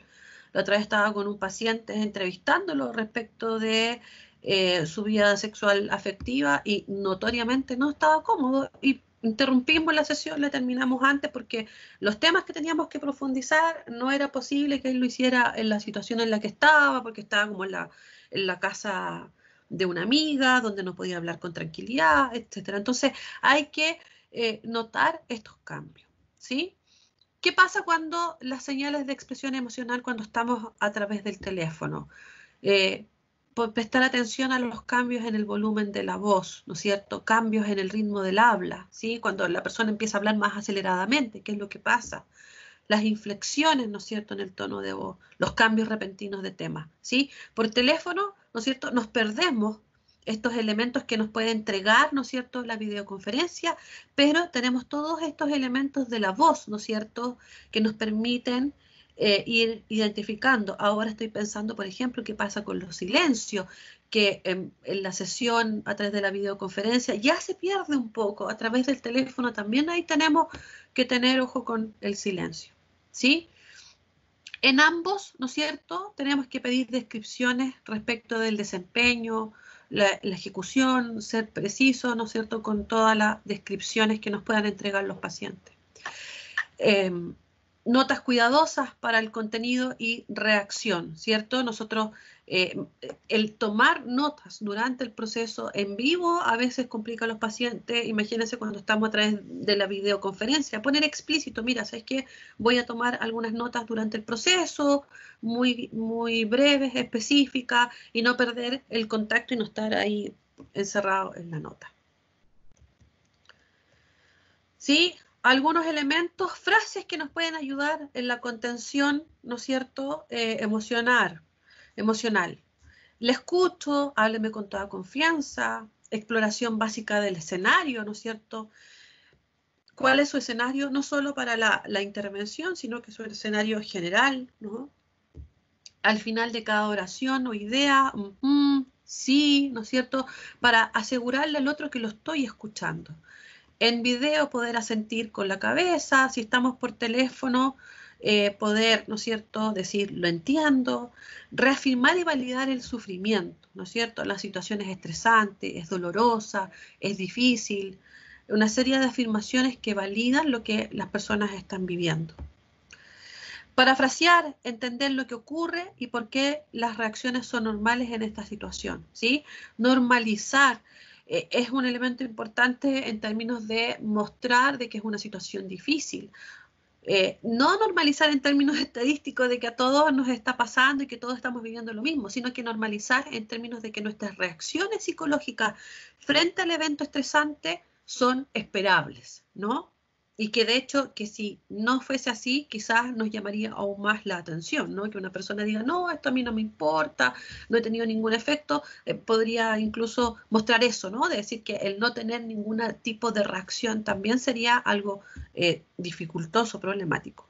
[SPEAKER 1] la otra vez estaba con un paciente entrevistándolo respecto de eh, su vida sexual afectiva y notoriamente no estaba cómodo y interrumpimos la sesión, la terminamos antes porque los temas que teníamos que profundizar no era posible que él lo hiciera en la situación en la que estaba, porque estaba como en la, en la casa de una amiga, donde no podía hablar con tranquilidad, etcétera. Entonces hay que eh, notar estos cambios, ¿sí? ¿Qué pasa cuando las señales de expresión emocional cuando estamos a través del teléfono? Eh, prestar atención a los cambios en el volumen de la voz, ¿no es cierto? Cambios en el ritmo del habla, ¿sí? Cuando la persona empieza a hablar más aceleradamente, ¿qué es lo que pasa? Las inflexiones, ¿no es cierto?, en el tono de voz, los cambios repentinos de tema, ¿sí? Por teléfono, ¿no es cierto?, nos perdemos estos elementos que nos puede entregar, ¿no es cierto?, la videoconferencia, pero tenemos todos estos elementos de la voz, ¿no es cierto?, que nos permiten eh, ir identificando. Ahora estoy pensando, por ejemplo, qué pasa con los silencios, que en, la sesión a través de la videoconferencia ya se pierde un poco, a través del teléfono también ahí tenemos que tener ojo con el silencio, ¿sí? En ambos, ¿no es cierto? Tenemos que pedir descripciones respecto del desempeño, la, ejecución, ser preciso, ¿no es cierto?, con todas las descripciones que nos puedan entregar los pacientes. Em, notas cuidadosas para el contenido y reacción, ¿cierto? Nosotros, eh, el tomar notas durante el proceso en vivo a veces complica a los pacientes. Imagínense cuando estamos a través de la videoconferencia, poner explícito, mira, ¿sabes qué? Voy a tomar algunas notas durante el proceso, muy, muy breves, específicas, y no perder el contacto y no estar ahí encerrado en la nota. ¿Sí? algunos elementos, frases que nos pueden ayudar en la contención, ¿no es cierto?, eh, emocional. Le escucho, hábleme con toda confianza, exploración básica del escenario, ¿no es cierto? ¿Cuál es su escenario? No solo para la, intervención, sino que su escenario general, ¿no? Al final de cada oración o idea, mm, mm, sí, ¿no es cierto? Para asegurarle al otro que lo estoy escuchando en video poder asentir con la cabeza, si estamos por teléfono, eh, poder, ¿no es cierto?, decir, lo entiendo, reafirmar y validar el sufrimiento, ¿no es cierto? La situación es estresante, es dolorosa, es difícil, una serie de afirmaciones que validan lo que las personas están viviendo. Parafrasear, entender lo que ocurre y por qué las reacciones son normales en esta situación, ¿sí? Normalizar eh, es un elemento importante en términos de mostrar de que es una situación difícil. Eh, no normalizar en términos estadísticos de que a todos nos está pasando y que todos estamos viviendo lo mismo, sino que normalizar en términos de que nuestras reacciones psicológicas frente al evento estresante son esperables, ¿no? y que de hecho que si no fuese así, quizás nos llamaría aún más la atención, ¿no? Que una persona diga, no, esto a mí no me importa, no he tenido ningún efecto, eh, podría incluso mostrar eso, ¿no? De decir que el no tener ningún tipo de reacción también sería algo eh, dificultoso, problemático.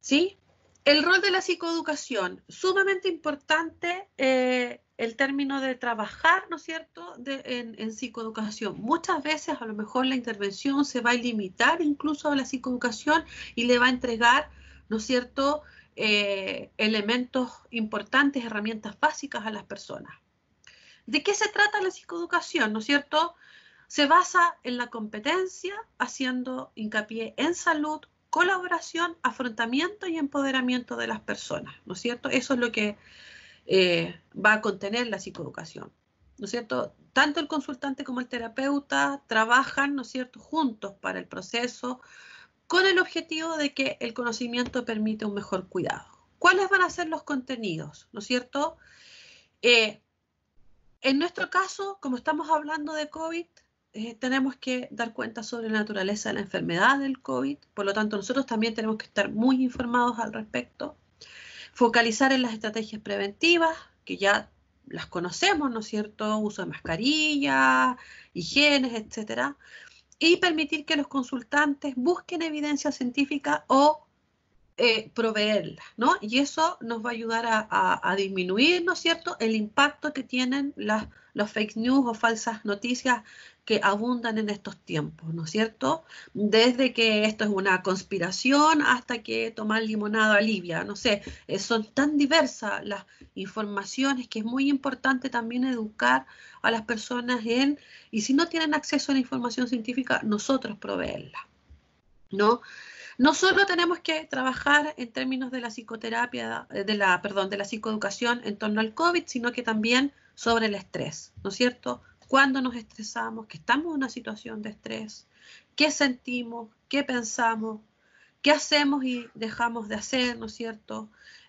[SPEAKER 1] ¿Sí? El rol de la psicoeducación, sumamente importante eh, el término de trabajar, ¿no es cierto?, en, psicoeducación. Muchas veces a lo mejor la intervención se va a limitar incluso a la psicoeducación y le va a entregar, ¿no es cierto?, eh, elementos importantes, herramientas básicas a las personas. ¿De qué se trata la psicoeducación, ¿no es cierto? Se basa en la competencia, haciendo hincapié en salud, colaboración, afrontamiento y empoderamiento de las personas, ¿no es cierto? Eso es lo que eh, va a contener la psicoeducación. ¿No es cierto? Tanto el consultante como el terapeuta trabajan, ¿no es cierto?, juntos para el proceso con el objetivo de que el conocimiento permite un mejor cuidado. ¿Cuáles van a ser los contenidos? ¿No es cierto? Eh, en nuestro caso, como estamos hablando de COVID, eh, tenemos que dar cuenta sobre la naturaleza de la enfermedad del COVID, por lo tanto nosotros también tenemos que estar muy informados al respecto. Focalizar en las estrategias preventivas, que ya las conocemos, ¿no es cierto? Uso de mascarillas, higienes, etcétera. Y permitir que los consultantes busquen evidencia científica o eh, proveerla, ¿no? Y eso nos va a ayudar a, disminuir, ¿no es cierto?, el impacto que tienen las, los fake news o falsas noticias que abundan en estos tiempos, ¿no es cierto? Desde que esto es una conspiración hasta que tomar limonada alivia, no sé, eh, son tan diversas las informaciones que es muy importante también educar a las personas en, y si no tienen acceso a la información científica, nosotros proveerla, ¿no? No solo tenemos que trabajar en términos de la psicoterapia, eh, de la, perdón, de la psicoeducación en torno al COVID, sino que también sobre el estrés, ¿no es cierto? Cuando nos estresamos, que estamos en una situación de estrés, qué sentimos, qué pensamos, qué hacemos y dejamos de hacer, ¿no es cierto?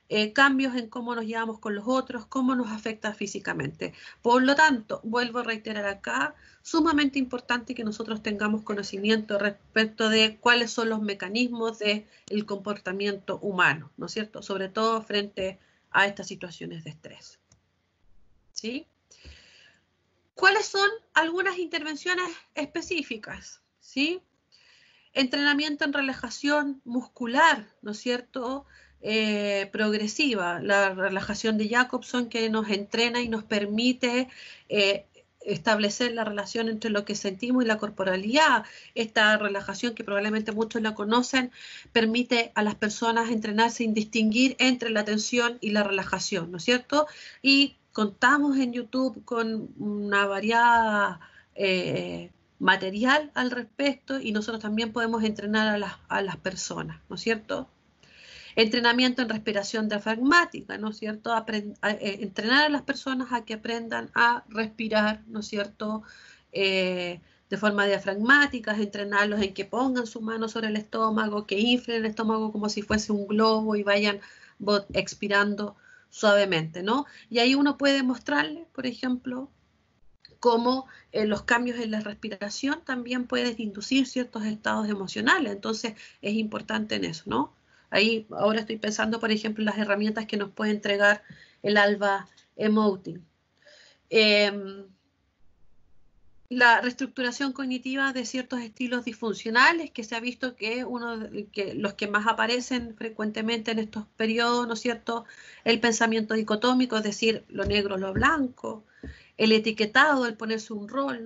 [SPEAKER 1] Eh, cambios en cómo nos llevamos con los otros, cómo nos afecta físicamente. Por lo tanto, vuelvo a reiterar acá, sumamente importante que nosotros tengamos conocimiento respecto de cuáles son los mecanismos del comportamiento humano, ¿no es cierto? Sobre todo frente a estas situaciones de estrés. ¿Sí? ¿Cuáles son algunas intervenciones específicas? ¿Sí? Entrenamiento en relajación muscular, ¿no es cierto? Eh, progresiva, la relajación de Jacobson que nos entrena y nos permite eh, establecer la relación entre lo que sentimos y la corporalidad. Esta relajación que probablemente muchos la conocen permite a las personas entrenarse en distinguir entre la tensión y la relajación, ¿no es cierto? Y contamos en YouTube con una variada... Eh, material al respecto y nosotros también podemos entrenar a las, a las personas, ¿no es cierto? Entrenamiento en respiración diafragmática, ¿no es cierto? Eh, entrenar a las personas a que aprendan a respirar, ¿no es cierto? Eh, de forma diafragmática, entrenarlos en que pongan su mano sobre el estómago, que inflen el estómago como si fuese un globo y vayan expirando suavemente, ¿no? Y ahí uno puede mostrarle, por ejemplo, cómo eh, los cambios en la respiración también pueden inducir ciertos estados emocionales. Entonces es importante en eso, ¿no? Ahí ahora estoy pensando, por ejemplo, en las herramientas que nos puede entregar el ALBA Emoting. Em, la reestructuración cognitiva de ciertos estilos disfuncionales que se ha visto que uno de, que los que más aparecen frecuentemente en estos periodos, ¿no es cierto? El pensamiento dicotómico, es decir, lo negro, lo blanco, el etiquetado, el ponerse un rol,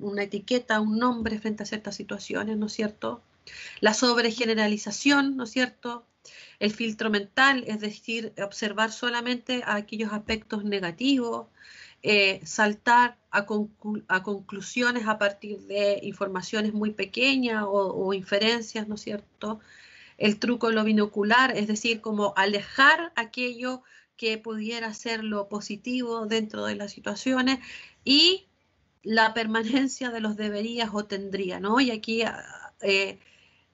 [SPEAKER 1] una etiqueta, un nombre frente a ciertas situaciones, ¿no es cierto? La sobregeneralización, ¿no es cierto? El filtro mental, es decir, observar solamente aquellos aspectos negativos, eh, saltar a, conclusiones a partir de informaciones muy pequeñas o, inferencias, ¿no es cierto? El truco lo binocular, es decir, como alejar aquello que pudiera ser lo positivo dentro de las situaciones y la permanencia de los deberías o tendría, ¿no? Y aquí eh,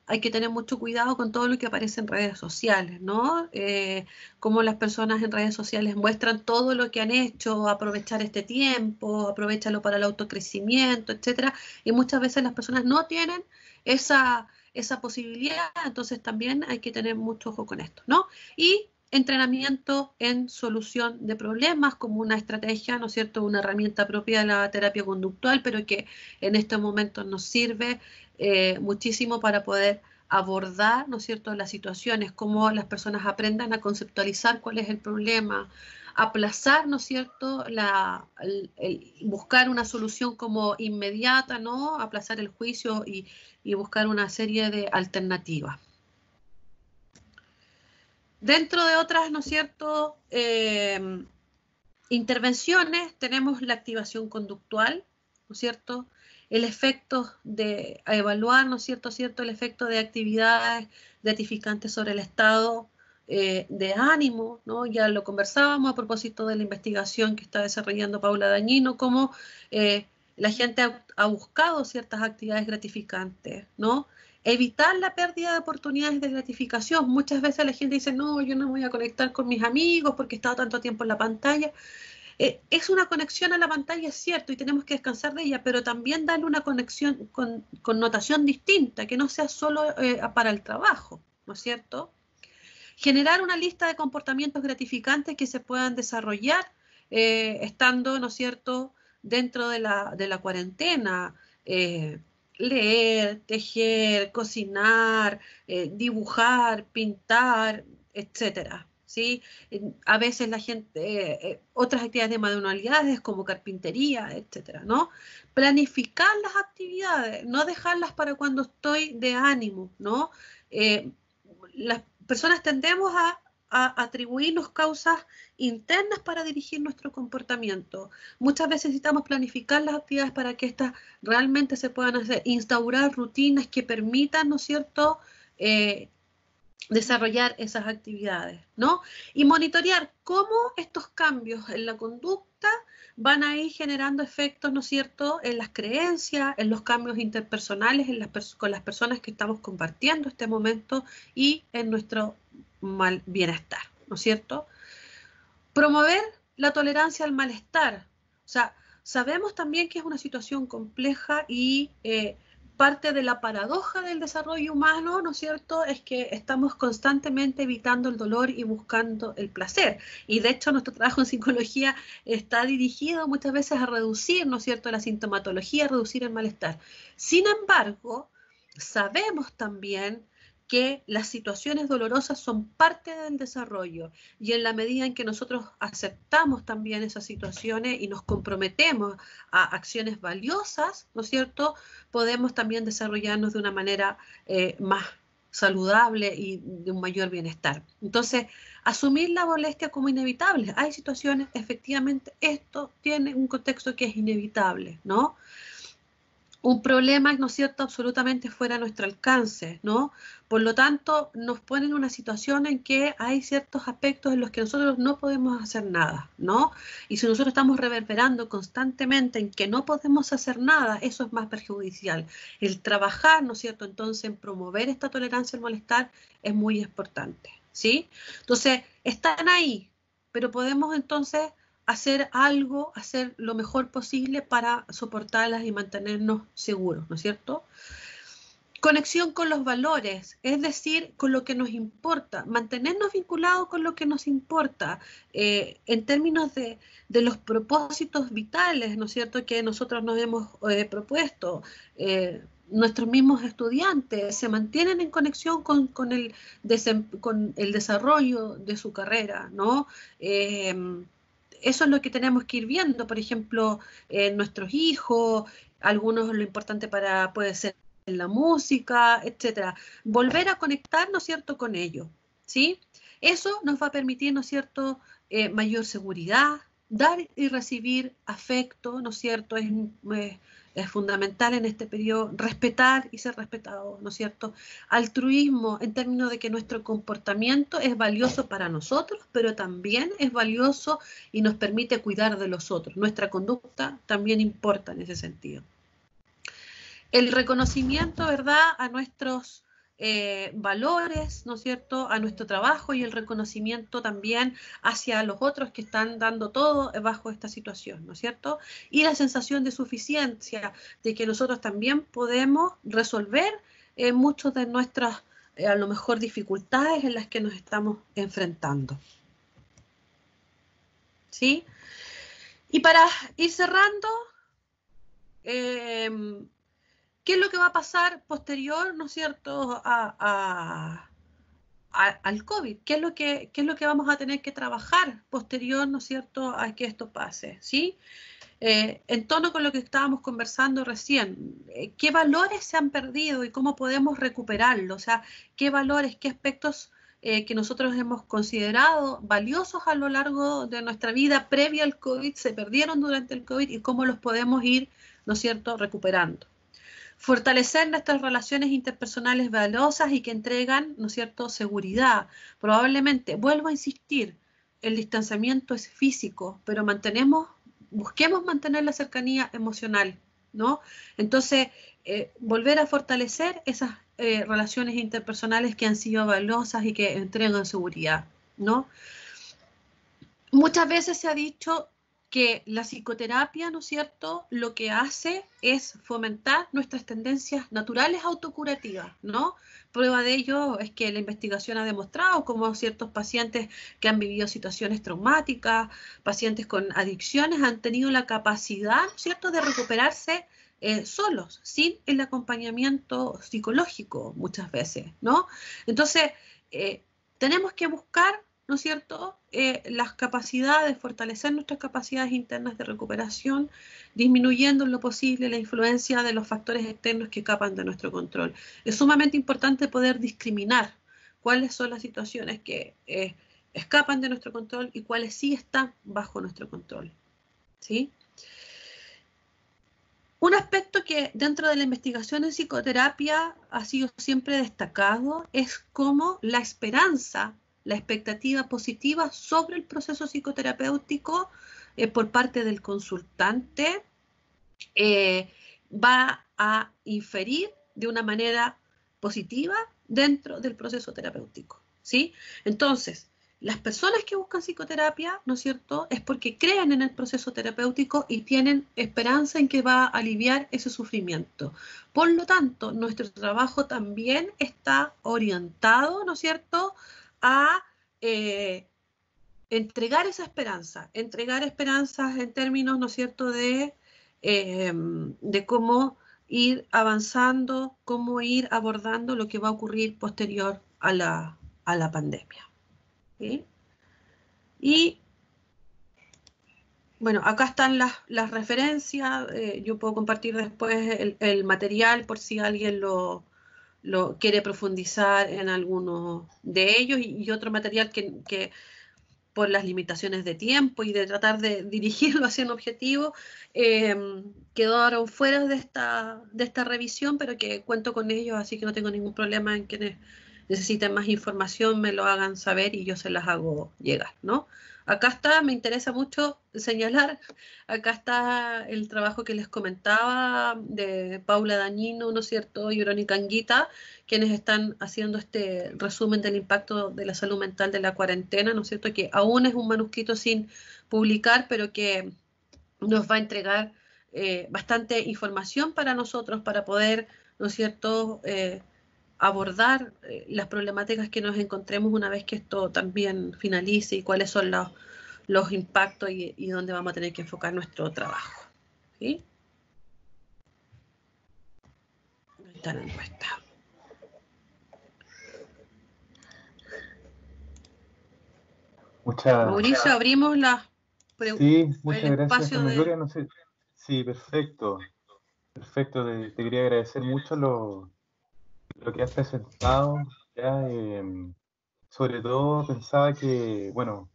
[SPEAKER 1] hay que tener mucho cuidado con todo lo que aparece en redes sociales, ¿no? Eh, cómo las personas en redes sociales muestran todo lo que han hecho, aprovechar este tiempo, aprovecharlo para el autocrecimiento, etcétera, y muchas veces las personas no tienen esa, esa posibilidad, entonces también hay que tener mucho ojo con esto, ¿no? Y entrenamiento en solución de problemas como una estrategia, ¿no es cierto?, una herramienta propia de la terapia conductual, pero que en estos momentos nos sirve eh, muchísimo para poder abordar, ¿no es cierto?, las situaciones, cómo las personas aprendan a conceptualizar cuál es el problema, aplazar, ¿no es cierto?, buscar una solución como inmediata, ¿no?, aplazar el juicio y, buscar una serie de alternativas. Dentro de otras, ¿no es cierto?, eh, intervenciones tenemos la activación conductual, ¿no es cierto?, el efecto de evaluar, ¿no es cierto?, cierto el efecto de actividades gratificantes sobre el estado eh, de ánimo, ¿no? Ya lo conversábamos a propósito de la investigación que está desarrollando Paula Dañino, cómo eh, la gente ha, buscado ciertas actividades gratificantes, ¿no? Evitar la pérdida de oportunidades de gratificación. Muchas veces la gente dice, no, yo no voy a conectar con mis amigos porque he estado tanto tiempo en la pantalla. Eh, es una conexión a la pantalla, es cierto, y tenemos que descansar de ella, pero también darle una conexión con connotación distinta, que no sea solo eh, para el trabajo, ¿no es cierto? Generar una lista de comportamientos gratificantes que se puedan desarrollar eh, estando, ¿no es cierto?, dentro de la, de la cuarentena leer, tejer, cocinar, dibujar, pintar, etcétera. ¿sí? A veces la gente, eh, otras actividades de manualidades como carpintería, etcétera, ¿no? Planificar las actividades, no dejarlas para cuando estoy de ánimo, ¿no? Eh, las personas tendemos a, atribuirnos causas internas para dirigir nuestro comportamiento. Muchas veces necesitamos planificar las actividades para que éstas realmente se puedan hacer, instaurar rutinas que permitan, ¿no es cierto?, eh, desarrollar esas actividades, ¿no? Y monitorear cómo estos cambios en la conducta van a ir generando efectos, ¿no es cierto?, en las creencias, en los cambios interpersonales en las con las personas que estamos compartiendo este momento y en nuestro mal bienestar, ¿no es cierto? Promover la tolerancia al malestar, o sea, sabemos también que es una situación compleja y... Eh, parte de la paradoja del desarrollo humano, ¿no es cierto?, es que estamos constantemente evitando el dolor y buscando el placer. Y de hecho nuestro trabajo en psicología está dirigido muchas veces a reducir, ¿no es cierto?, la sintomatología, a reducir el malestar. Sin embargo, sabemos también que las situaciones dolorosas son parte del desarrollo y en la medida en que nosotros aceptamos también esas situaciones y nos comprometemos a acciones valiosas, ¿no es cierto?, podemos también desarrollarnos de una manera eh, más saludable y de un mayor bienestar. Entonces, asumir la molestia como inevitable. Hay situaciones, efectivamente, esto tiene un contexto que es inevitable, ¿no? un problema, ¿no es cierto?, absolutamente fuera de nuestro alcance, ¿no? Por lo tanto, nos pone en una situación en que hay ciertos aspectos en los que nosotros no podemos hacer nada, ¿no? Y si nosotros estamos reverberando constantemente en que no podemos hacer nada, eso es más perjudicial. El trabajar, ¿no es cierto?, entonces en promover esta tolerancia al molestar es muy importante, ¿sí? Entonces, están ahí, pero podemos entonces hacer algo, hacer lo mejor posible para soportarlas y mantenernos seguros, ¿no es cierto? Conexión con los valores, es decir, con lo que nos importa, mantenernos vinculados con lo que nos importa eh, en términos de, los propósitos vitales, ¿no es cierto?, que nosotros nos hemos eh, propuesto. Eh, nuestros mismos estudiantes se mantienen en conexión con, el, con el desarrollo de su carrera, ¿no? eso es lo que tenemos que ir viendo, por ejemplo, en eh, nuestros hijos, algunos lo importante para puede ser la música, etcétera. Volver a conectar, ¿no cierto?, con ellos, ¿sí? Eso nos va a permitir, ¿no es cierto?, eh, mayor seguridad, dar y recibir afecto, ¿no es cierto?, es es fundamental en este periodo respetar y ser respetado, ¿no es cierto? Altruismo en términos de que nuestro comportamiento es valioso para nosotros, pero también es valioso y nos permite cuidar de los otros. Nuestra conducta también importa en ese sentido. El reconocimiento, ¿verdad?, a nuestros eh, valores, ¿no es cierto?, a nuestro trabajo y el reconocimiento también hacia los otros que están dando todo bajo esta situación, ¿no es cierto? Y la sensación de suficiencia, de que nosotros también podemos resolver eh, muchas de nuestras, eh, a lo mejor, dificultades en las que nos estamos enfrentando. ¿Sí? Y para ir cerrando, ¿Qué es lo que va a pasar posterior, ¿no es cierto?, a, al COVID. ¿Qué es, lo que, es lo que vamos a tener que trabajar posterior, ¿no es cierto?, a que esto pase, ¿sí? Eh, en tono con lo que estábamos conversando recién, eh, ¿qué valores se han perdido y cómo podemos recuperarlo? O sea, ¿qué valores, qué aspectos eh, que nosotros hemos considerado valiosos a lo largo de nuestra vida previa al COVID se perdieron durante el COVID y cómo los podemos ir, ¿no es cierto?, recuperando. Fortalecer nuestras relaciones interpersonales valiosas y que entregan, ¿no es cierto?, seguridad. Probablemente, vuelvo a insistir, el distanciamiento es físico, pero mantenemos, busquemos mantener la cercanía emocional, ¿no? Entonces, eh, volver a fortalecer esas eh, relaciones interpersonales que han sido valiosas y que entregan seguridad, ¿no? Muchas veces se ha dicho que la psicoterapia, ¿no es cierto?, lo que hace es fomentar nuestras tendencias naturales autocurativas, ¿no? Prueba de ello es que la investigación ha demostrado cómo ciertos pacientes que han vivido situaciones traumáticas, pacientes con adicciones, han tenido la capacidad, cierto?, de recuperarse eh, solos, sin el acompañamiento psicológico muchas veces, ¿no? Entonces, eh, tenemos que buscar ¿no es cierto?, eh, las capacidades, fortalecer nuestras capacidades internas de recuperación, disminuyendo en lo posible la influencia de los factores externos que escapan de nuestro control. Es sumamente importante poder discriminar cuáles son las situaciones que eh, escapan de nuestro control y cuáles sí están bajo nuestro control. ¿Sí? Un aspecto que dentro de la investigación en psicoterapia ha sido siempre destacado es cómo la esperanza la expectativa positiva sobre el proceso psicoterapéutico eh, por parte del consultante eh, va a inferir de una manera positiva dentro del proceso terapéutico. ¿sí? Entonces, las personas que buscan psicoterapia, ¿no es cierto?, es porque crean en el proceso terapéutico y tienen esperanza en que va a aliviar ese sufrimiento. Por lo tanto, nuestro trabajo también está orientado, ¿no es cierto?, a eh, entregar esa esperanza, entregar esperanzas en términos, ¿no es cierto?, de, em, de cómo ir avanzando, cómo ir abordando lo que va a ocurrir posterior a la, pandemia. Y bueno, acá están las, referencias, eh, yo puedo compartir después el material por si alguien lo, lo quiere profundizar en algunos de ellos y, otro material que, por las limitaciones de tiempo y de tratar de dirigirlo hacia un objetivo, em, quedó quedaron fuera de esta, de esta revisión, pero que cuento con ellos, así que no tengo ningún problema en quienes necesiten más información, me lo hagan saber y yo se las hago llegar, ¿no? Acá está, me interesa mucho señalar, acá está el trabajo que les comentaba de Paula Dañino, ¿no es cierto?, y Verónica Anguita, quienes están haciendo este resumen del impacto de la salud mental de la cuarentena, ¿no es cierto?, que aún es un manuscrito sin publicar, pero que nos va a entregar eh, bastante información para nosotros, para poder, ¿no es cierto?, eh, abordar eh, las problemáticas que nos encontremos una vez que esto también finalice y cuáles son los, los impactos y, dónde vamos a tener que enfocar nuestro trabajo. ¿sí? Ahí está la encuesta.
[SPEAKER 2] Muchas, Mauricio,
[SPEAKER 1] abrimos la Sí, muchas gracias, de... No sé.
[SPEAKER 2] Sí, perfecto. Perfecto, te, te quería agradecer mucho los lo que has presentado, ya, em, sobre todo pensaba que, bueno,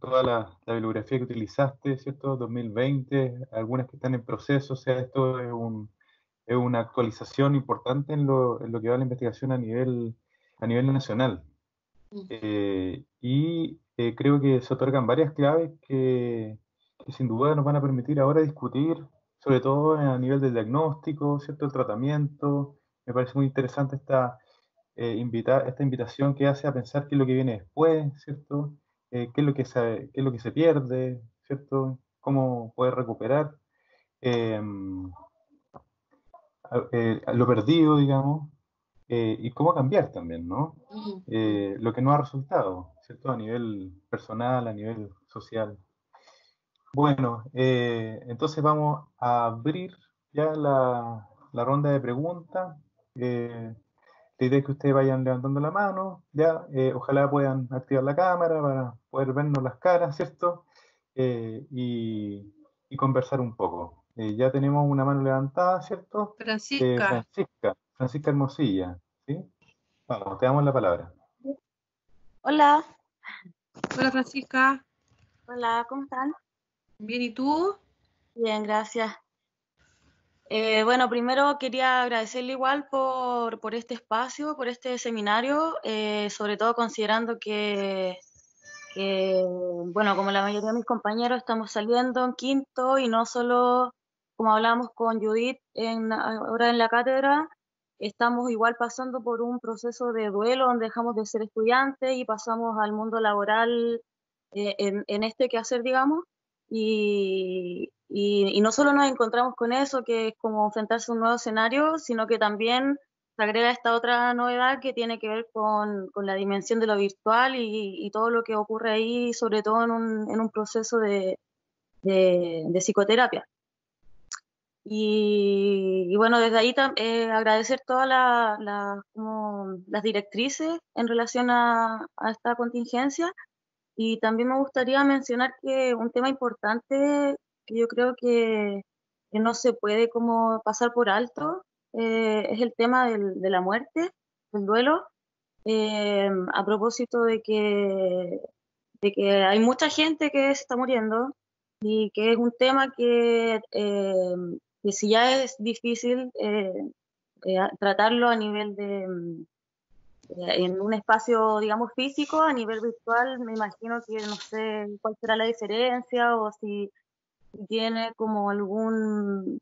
[SPEAKER 2] toda la, bibliografía que utilizaste, ¿cierto? 2020, algunas que están en proceso, o sea, esto es, un, es una actualización importante en lo, en lo, que va a la investigación a nivel, a nivel nacional. Eh, y eh, creo que se otorgan varias claves que, que, sin duda nos van a permitir ahora discutir, sobre todo a nivel del diagnóstico, ¿cierto? El tratamiento, me parece muy interesante esta, eh, esta invitación que hace a pensar qué es lo que viene después, ¿cierto? Eh, qué, es lo que se, lo que se pierde, ¿cierto? ¿Cómo poder recuperar em, eh, lo perdido, digamos? y cómo cambiar también, ¿no? lo que no ha resultado, ¿cierto? A nivel personal, a nivel social. Bueno, entonces vamos a abrir ya la, la ronda de preguntas. Eh, la idea es que ustedes vayan levantando la mano, ya, eh, ojalá puedan activar la cámara para poder vernos las caras, ¿cierto? Eh, y, conversar un poco. Eh, ya tenemos una mano levantada, ¿cierto?
[SPEAKER 3] Francisca.
[SPEAKER 2] Francisca, Hermosilla, Vamos, te damos la palabra.
[SPEAKER 3] Hola. Hola, Francisca. Hola, ¿cómo están? Bien, ¿y tú? Bien, gracias. Eh, bueno, primero quería agradecerle igual por, este espacio, por este seminario, eh, sobre todo considerando que, bueno, como la mayoría de mis compañeros estamos saliendo en quinto y no solo, como hablamos con Judith en, ahora en la cátedra, estamos igual pasando por un proceso de duelo donde dejamos de ser estudiantes y pasamos al mundo laboral eh, en, en este quehacer, digamos. Y, y, no solo nos encontramos con eso, que es como enfrentarse a un nuevo escenario, sino que también se agrega esta otra novedad que tiene que ver con, con la dimensión de lo virtual y, todo lo que ocurre ahí, sobre todo en un, en un proceso de, de, psicoterapia. Y, bueno, desde ahí eh, agradecer todas las directrices en relación a, a, esta contingencia. Y también me gustaría mencionar que un tema importante que yo creo que, no se puede como pasar por alto eh, es el tema del, de la muerte, del duelo, eh, a propósito de que, de que hay mucha gente que se está muriendo y que es un tema que, eh, que si ya es difícil tratarlo a nivel de mm, en un espacio, digamos, físico, a nivel virtual, me imagino que no sé cuál será la diferencia o si tiene como algún...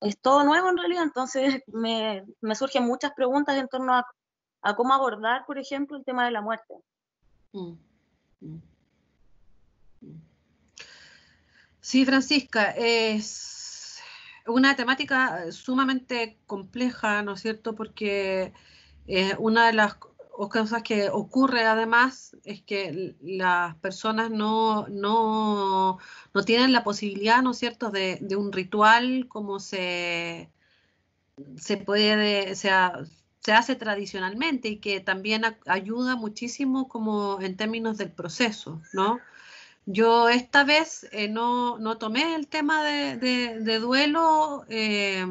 [SPEAKER 3] Es todo nuevo en realidad, entonces me, surgen muchas preguntas en torno a, cómo abordar, por ejemplo, el tema de la
[SPEAKER 1] muerte.
[SPEAKER 4] Mm. Mm.
[SPEAKER 1] Sí, Francisca, es una temática sumamente compleja, ¿no es cierto? Porque es una de las o cosas que ocurre además es que las personas no, no, no tienen la posibilidad, ¿no cierto?, de, un ritual como se, se puede, se, se hace tradicionalmente y que también ayuda muchísimo como en términos del proceso, ¿no? Yo esta vez eh, no, no, tomé el tema de, duelo. Eh,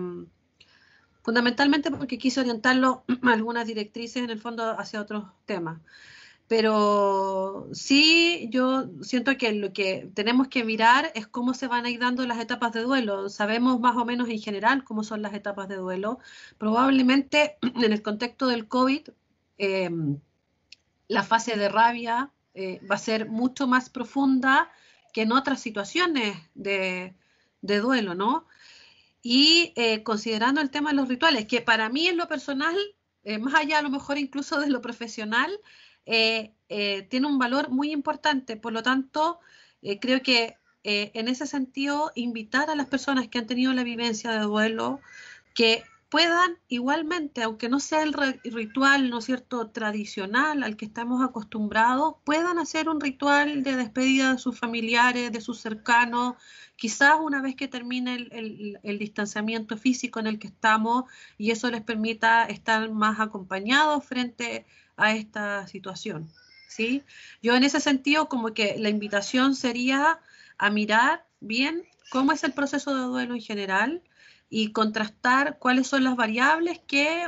[SPEAKER 1] fundamentalmente porque quise orientarlo a algunas directrices en el fondo hacia otros temas. Pero sí, yo siento que lo que tenemos que mirar es cómo se van a ir dando las etapas de duelo. Sabemos más o menos en general cómo son las etapas de duelo. Probablemente en el contexto del COVID, em, la fase de rabia eh, va a ser mucho más profunda que en otras situaciones de, de duelo, ¿no? Y eh, considerando el tema de los rituales, que para mí en lo personal, eh, más allá a lo mejor incluso de lo profesional, eh, tiene un valor muy importante. Por lo tanto, creo que en ese sentido, invitar a las personas que han tenido la vivencia de duelo, que puedan igualmente, aunque no sea el ritual, ¿no cierto?, tradicional al que estamos acostumbrados, puedan hacer un ritual de despedida de sus familiares, de sus cercanos, quizás una vez que termine el, el distanciamiento físico en el que estamos y eso les permita estar más acompañados frente a esta situación, ¿sí? Yo en ese sentido como que la invitación sería a mirar bien cómo es el proceso de duelo en general, y contrastar cuáles son las variables que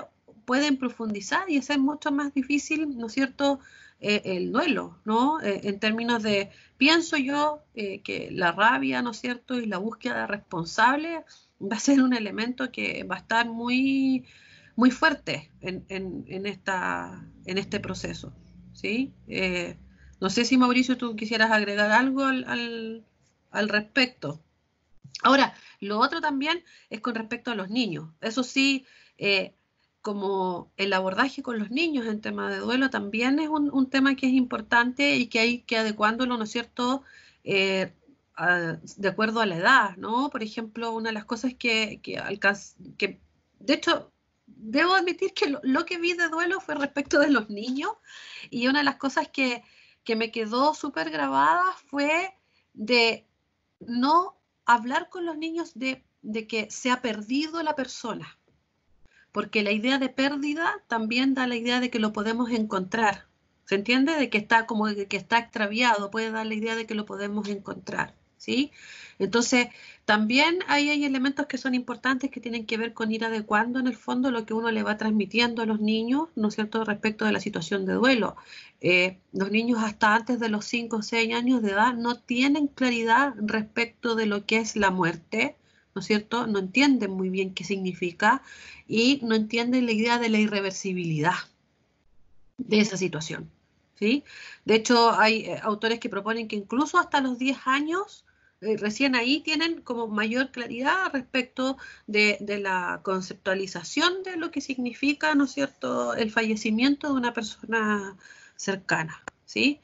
[SPEAKER 1] pueden profundizar y hacer mucho más difícil, ¿no es cierto?, eh, el duelo, ¿no? Eh, en términos de, pienso yo eh, que la rabia, ¿no es cierto?, y la búsqueda responsable va a ser un elemento que va a estar muy, muy fuerte en, esta, en este proceso, ¿sí? no sé si Mauricio tú quisieras agregar algo al, al, al respecto. Ahora, lo otro también es con respecto a los niños. Eso sí, eh, como el abordaje con los niños en tema de duelo también es un, tema que es importante y que hay que adecuándolo, ¿no es cierto?, eh, de acuerdo a la edad, ¿no? Por ejemplo, una de las cosas que, que, de hecho, debo admitir que lo, que vi de duelo fue respecto de los niños y una de las cosas que, que me quedó súper grabada fue de no hablar con los niños de, que se ha perdido la persona, porque la idea de pérdida también da la idea de que lo podemos encontrar. ¿Se entiende? De que está como de que está extraviado, puede dar la idea de que lo podemos encontrar. ¿sí? Entonces, también hay elementos que son importantes que tienen que ver con ir adecuando en el fondo lo que uno le va transmitiendo a los niños, ¿no es cierto?, respecto de la situación de duelo. Eh, los niños hasta antes de los 5 o 6 años de edad no tienen claridad respecto de lo que es la muerte, ¿no es cierto?, no entienden muy bien qué significa y no entienden la idea de la irreversibilidad de esa situación. De hecho, hay eh, autores que proponen que incluso hasta los 10 años eh, recién ahí tienen como mayor claridad respecto de, la conceptualización de lo que significa, ¿no es cierto?, el fallecimiento de una persona cercana, ¿sí?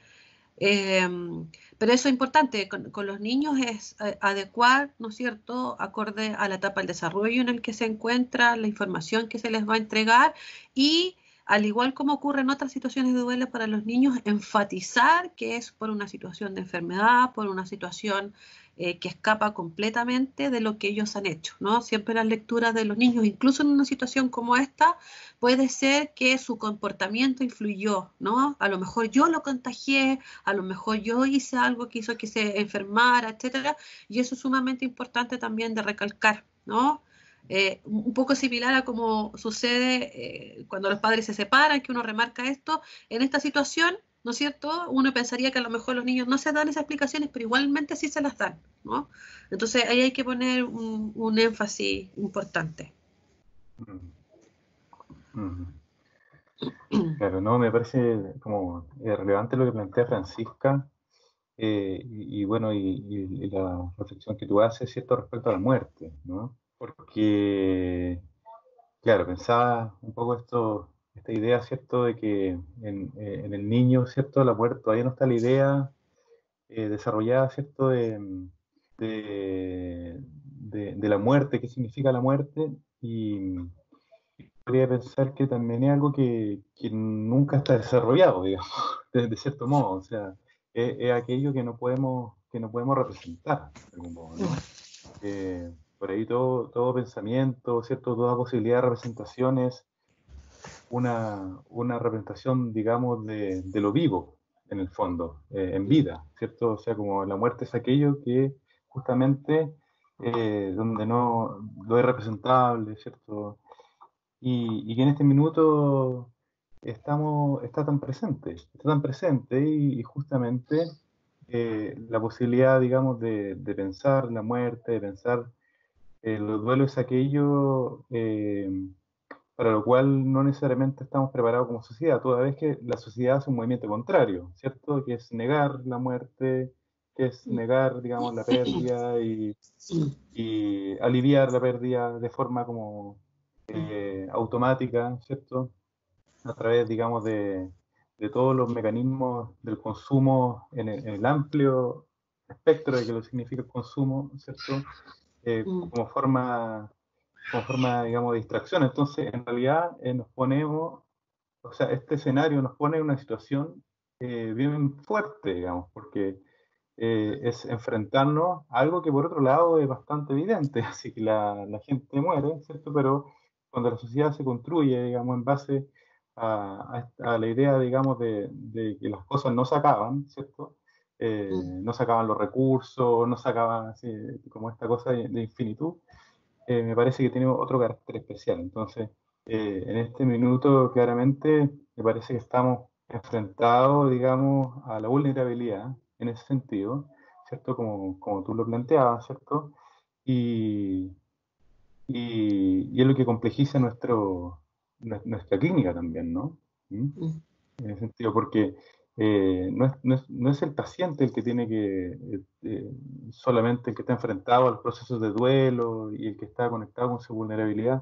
[SPEAKER 1] Em, pero eso es importante, con, los niños es eh, adecuar, ¿no es cierto?, acorde a la etapa del desarrollo en el que se encuentra, la información que se les va a entregar y al igual como ocurre en otras situaciones de duelo para los niños, enfatizar que es por una situación de enfermedad, por una situación eh, que escapa completamente de lo que ellos han hecho, ¿no? Siempre las lecturas de los niños, incluso en una situación como esta, puede ser que su comportamiento influyó, ¿no? A lo mejor yo lo contagié, a lo mejor yo hice algo que hizo que se enfermara, etcétera, y eso es sumamente importante también de recalcar, ¿no? Eh, un poco similar a como sucede eh, cuando los padres se separan, que uno remarca esto, en esta situación, ¿no es cierto? Uno pensaría que a lo mejor los niños no se dan esas explicaciones, pero igualmente sí se las dan, ¿no? Entonces ahí hay que poner un, énfasis importante.
[SPEAKER 2] Mm. Mm. Claro, no, me parece como relevante lo que plantea Francisca eh, y, bueno, y, la reflexión que tú haces, ¿cierto?, respecto a la muerte, ¿no? porque, claro, pensaba un poco esto, esta idea, ¿cierto?, de que en, eh, el niño, ¿cierto?, la muerte, todavía no está la idea eh, desarrollada, ¿cierto?, mm, de, la muerte, qué significa la muerte, y quería mm, pensar que también es algo que, nunca está desarrollado, digamos, de, cierto modo, o sea, es, aquello que no podemos, que no podemos representar, algún ¿no? Eh, por ahí todo, todo pensamiento, ¿cierto? Toda posibilidad de representaciones, una, una representación, digamos, de, lo vivo, en el fondo, eh, en vida, ¿cierto? O sea, como la muerte es aquello que justamente eh, donde no lo es representable, ¿cierto? Y, que en este minuto estamos, está tan presente, está tan presente y, justamente eh, la posibilidad, digamos, de, de pensar la muerte, de pensar el eh, duelo es aquello em, para lo cual no necesariamente estamos preparados como sociedad, toda vez que la sociedad hace un movimiento contrario, ¿cierto? Que es negar la muerte, que es mm. negar, digamos, la pérdida y, aliviar la pérdida de forma como eh, automática, ¿cierto? A través, digamos, de, todos los mecanismos del consumo en el, amplio espectro de que lo significa el consumo, ¿cierto? Eh, mm. como forma forma, digamos, de distracción. Entonces, en realidad eh, nos ponemos, o sea, este escenario nos pone en una situación eh, bien fuerte, digamos, porque es enfrentarnos a algo que por otro lado es bastante evidente, así que la, la, gente muere, ¿cierto? Pero cuando la sociedad se construye, digamos, en base a, la idea, digamos, de, de, que las cosas no se acaban, ¿cierto? Eh, no sacaban los recursos, no sacaban así, como esta cosa de, infinitud, eh, me parece que tiene otro carácter especial. Entonces, eh, en este minuto claramente me parece que estamos enfrentados, digamos, a la vulnerabilidad en ese sentido, ¿cierto? Como, como tú lo planteabas, ¿cierto? Y, y, es lo que complejiza nuestro, nuestra clínica también, ¿no? ¿Mm? En ese sentido, porque eh, no, es, no, es, no, es, el paciente el que tiene que, eh, eh, solamente el que está enfrentado a los procesos de duelo y el que está conectado con su vulnerabilidad,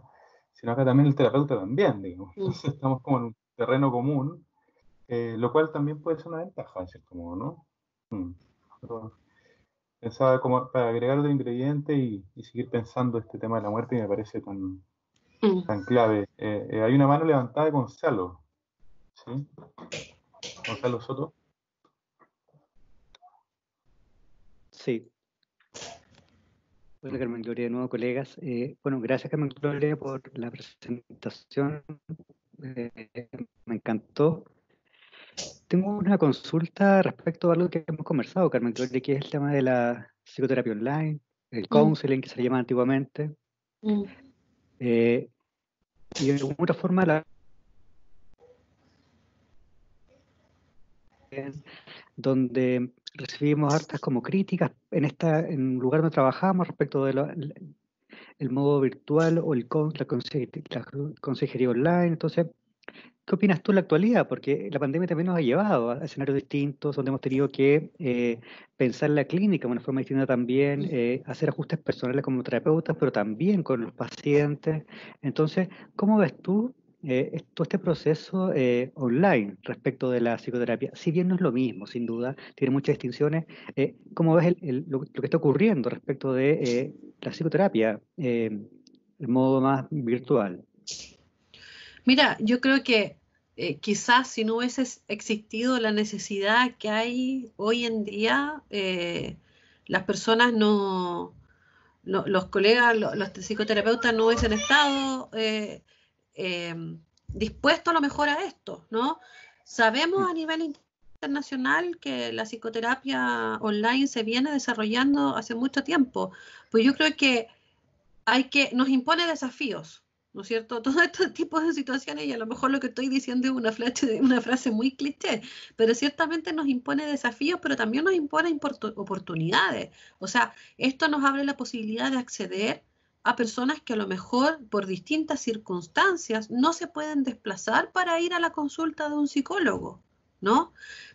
[SPEAKER 2] sino acá también el terapeuta también, digamos. estamos como en un terreno común, lo cual también puede ser una ventaja, en cierto modo, ¿no? Mm. pensaba como para agregar otro ingrediente y, seguir pensando este tema de la muerte me parece tan, mm. tan clave. hay una mano levantada de Gonzalo. ¿sí?
[SPEAKER 5] Sí. Bueno, Carmen Gloria de nuevo, colegas. Eh, bueno, gracias Carmen Gloria por la presentación. Eh, me encantó. Tengo una consulta respecto a algo que hemos conversado, Carmen Gloria, que es el tema de la psicoterapia online, el mm. counseling que se le llama antiguamente. Mm. Eh, y de alguna forma la donde recibimos hartas como críticas en esta en un lugar donde trabajamos respecto del modo virtual o el, la, consejería, online. Entonces, ¿qué opinas tú de la actualidad? Porque la pandemia también nos ha llevado a escenarios distintos donde hemos tenido que eh, pensar la clínica de una forma distinta también, eh, hacer ajustes personales como terapeutas, pero también con los pacientes. Entonces, ¿cómo ves tú eh, todo este mm. proceso eh, online respecto de la psicoterapia, si bien no es lo mismo, sin duda, tiene muchas distinciones, eh, ¿cómo ves lo, que está ocurriendo respecto de la psicoterapia el modo más virtual?
[SPEAKER 1] Mira, yo creo que quizás si no hubiese existido la necesidad que hay hoy en día, las personas no, los colegas, los, los psicoterapeutas no hubiesen estado eh, dispuesto a lo mejor a esto, ¿no? Sabemos a nivel internacional que la psicoterapia online se viene desarrollando hace mucho tiempo, pues yo creo que hay que, nos impone desafíos, ¿no es cierto? Todo este tipo de situaciones, y a lo mejor lo que estoy diciendo es una frase, una frase muy cliché, pero ciertamente nos impone desafíos, pero también nos impone oportunidades. O sea, esto nos abre la posibilidad de acceder a personas que a lo mejor por distintas circunstancias no se pueden desplazar para ir a la consulta de un psicólogo, ¿no?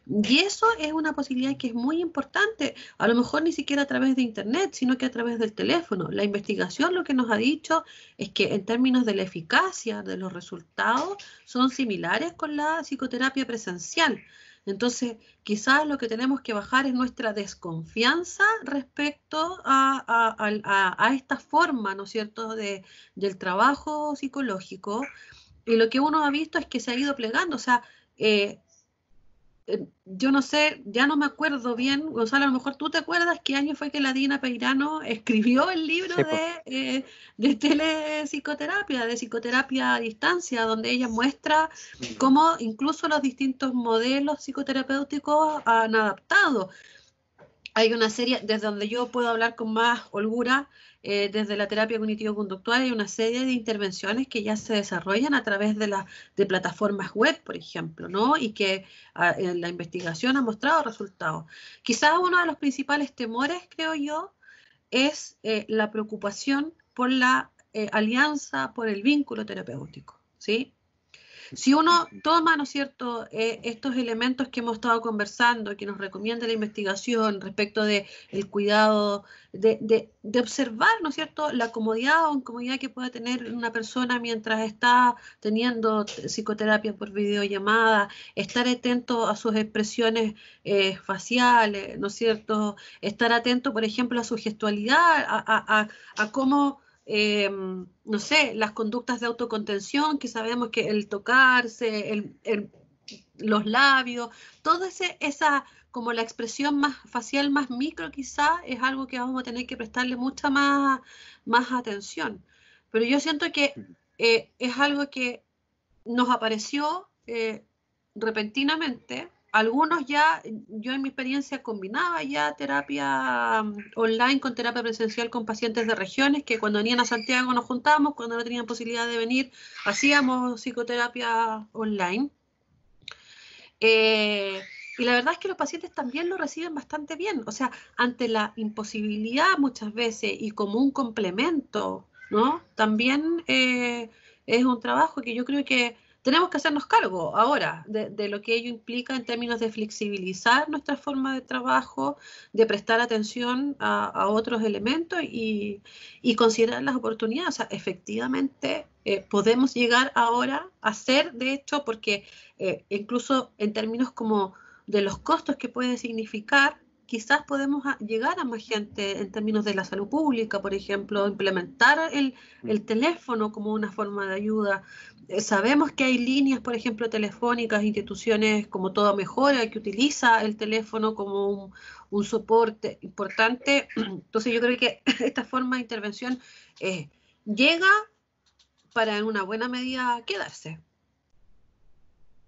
[SPEAKER 1] Y eso es una posibilidad que es muy importante, a lo mejor ni siquiera a través de Internet, sino que a través del teléfono. La investigación lo que nos ha dicho es que en términos de la eficacia de los resultados son similares con la psicoterapia presencial. Entonces, quizás lo que tenemos que bajar es nuestra desconfianza respecto a, esta forma, ¿no es cierto?, de, del trabajo psicológico. Y lo que uno ha visto es que se ha ido plegando, o sea, eh, eh, yo no sé, ya no me acuerdo bien, Gonzalo, a lo mejor tú te acuerdas qué año fue que la Dina Peirano escribió el libro de, eh, de telepsicoterapia, de psicoterapia a distancia, donde ella muestra cómo incluso los distintos modelos psicoterapéuticos han adaptado hay una serie, desde donde yo puedo hablar con más holgura, eh, desde la terapia cognitivo-conductual, hay una serie de intervenciones que ya se desarrollan a través de, la, de plataformas web, por ejemplo, ¿no? Y que ah, la investigación ha mostrado resultados. Quizás uno de los principales temores, creo yo, es eh, la preocupación por la eh, alianza, por el vínculo terapéutico, ¿sí? Si uno toma, ¿no es cierto?, eh, estos elementos que hemos estado conversando, que nos recomienda la investigación respecto del el cuidado, de, de, de, observar, ¿no es cierto?, la comodidad o incomodidad que pueda tener una persona mientras está teniendo psicoterapia por videollamada, estar atento a sus expresiones eh, faciales, ¿no es cierto?, estar atento, por ejemplo, a su gestualidad, a, a, a, a cómo Em, no sé, las conductas de autocontención, que sabemos que el tocarse, los labios, toda esa, como la expresión más facial, más micro quizá, es algo que vamos a tener que prestarle mucha más, más atención. Pero yo siento que eh, es algo que nos apareció eh, repentinamente algunos ya, yo en mi experiencia combinaba ya terapia mm, online con terapia presencial con pacientes de regiones que cuando venían a Santiago nos juntábamos, cuando no tenían posibilidad de venir, hacíamos psicoterapia online. Eh, y la verdad es que los pacientes también lo reciben bastante bien, o sea, ante la imposibilidad muchas veces y como un complemento, ¿no? También eh, es un trabajo que yo creo que tenemos que hacernos cargo ahora de, lo que ello implica en términos de flexibilizar nuestra forma de trabajo, de prestar atención a, otros elementos y, considerar las oportunidades. efectivamente, eh, podemos llegar ahora a ser, de hecho, porque eh, incluso en términos como de los costos que puede significar, quizás podemos llegar a más gente en términos de la salud pública, por ejemplo, implementar el teléfono como una forma de ayuda sabemos que hay líneas, por ejemplo, telefónicas, instituciones como Toda Mejora, que utiliza el teléfono como un, soporte importante. Entonces yo creo que esta forma de intervención eh, llega para en una buena medida quedarse.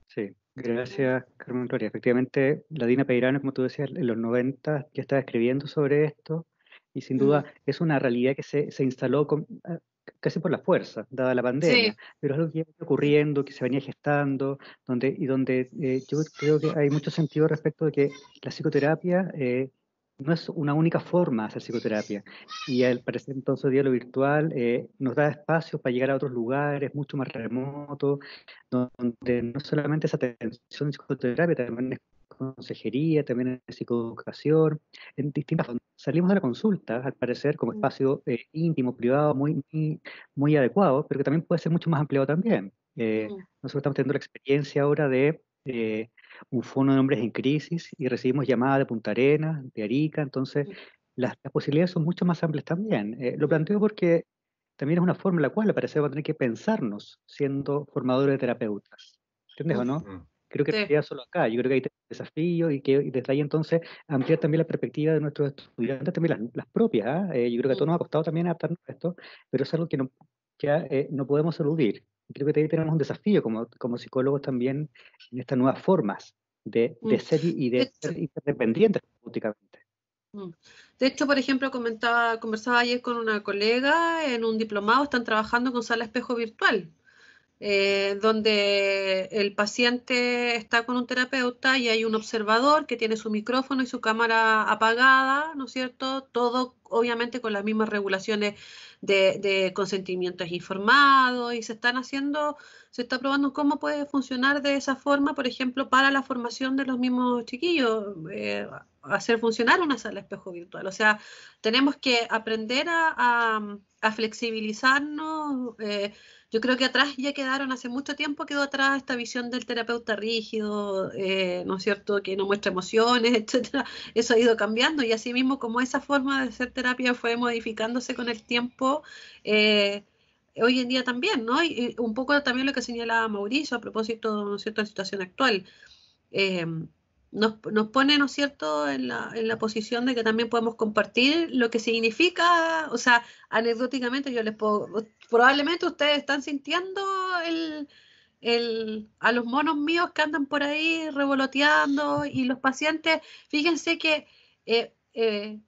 [SPEAKER 5] Sí, gracias Carmen Gloria. Efectivamente, la Dina Peirano, como tú decías, en los 90 ya estaba escribiendo sobre esto y sin duda es una realidad que se, se instaló con, casi por la fuerza, dada la pandemia, pero es algo que ya ocurriendo, que se venía gestando, donde, y donde eh, yo creo que hay mucho sentido respecto de que la psicoterapia eh, no es una única forma de hacer psicoterapia, y al parecer entonces diálogo virtual eh, nos da espacios para llegar a otros lugares mucho más remotos, donde no solamente es atención psicoterapia, también es consejería, también es psicoeducación, en distintas salimos de la consulta, al parecer, como mm. espacio eh, íntimo, privado, muy, muy, adecuado, pero que también puede ser mucho más ampliado también. Eh, mm. Nosotros estamos teniendo la experiencia ahora de eh, un fondo de hombres en crisis y recibimos llamadas de Punta Arenas, de Arica, entonces mm. las, posibilidades son mucho más amplias también. lo planteo porque también es una forma en la cual, al parecer, vamos a tener que pensarnos siendo formadores de terapeutas. ¿Entiendes o no? Creo que queda solo acá, yo creo que hay desafíos y que desde ahí entonces ampliar también la perspectiva de nuestros estudiantes, también las, propias. ¿ah? Eh, yo creo que a todos nos ha costado también adaptarnos a esto, pero es algo que no, ya, ah, eh, no podemos eludir. Creo que ahí tenemos un desafío como, como psicólogos también en estas nuevas formas de, mm. ser y de ser independientes mm.
[SPEAKER 1] De hecho, por ejemplo, comentaba, conversaba ayer con una colega en un diplomado, están trabajando con sala espejo virtual. Eh, donde el paciente está con un terapeuta y hay un observador que tiene su micrófono y su cámara apagada, ¿no es cierto? Todo obviamente con las mismas regulaciones de, de consentimientos informados y se están haciendo, se está probando cómo puede funcionar de esa forma, por ejemplo, para la formación de los mismos chiquillos. Eh, hacer funcionar una sala de espejo virtual. O sea, tenemos que aprender a, a, a flexibilizarnos, eh, yo creo que atrás ya quedaron, hace mucho tiempo quedó atrás esta visión del terapeuta rígido, eh, ¿no es cierto?, que no muestra emociones, etcétera. Eso ha ido cambiando y así mismo como esa forma de hacer terapia fue modificándose con el tiempo, eh, hoy en día también, ¿no? Y, un poco también lo que señalaba Mauricio a propósito, ¿no es cierto?, de la situación actual. Eh, nos, nos pone, ¿no es cierto?, en la, en la posición de que también podemos compartir lo que significa, o sea, anecdóticamente yo les puedo, probablemente ustedes están sintiendo el, a los monos míos que andan por ahí revoloteando y los pacientes, fíjense que eh, eh,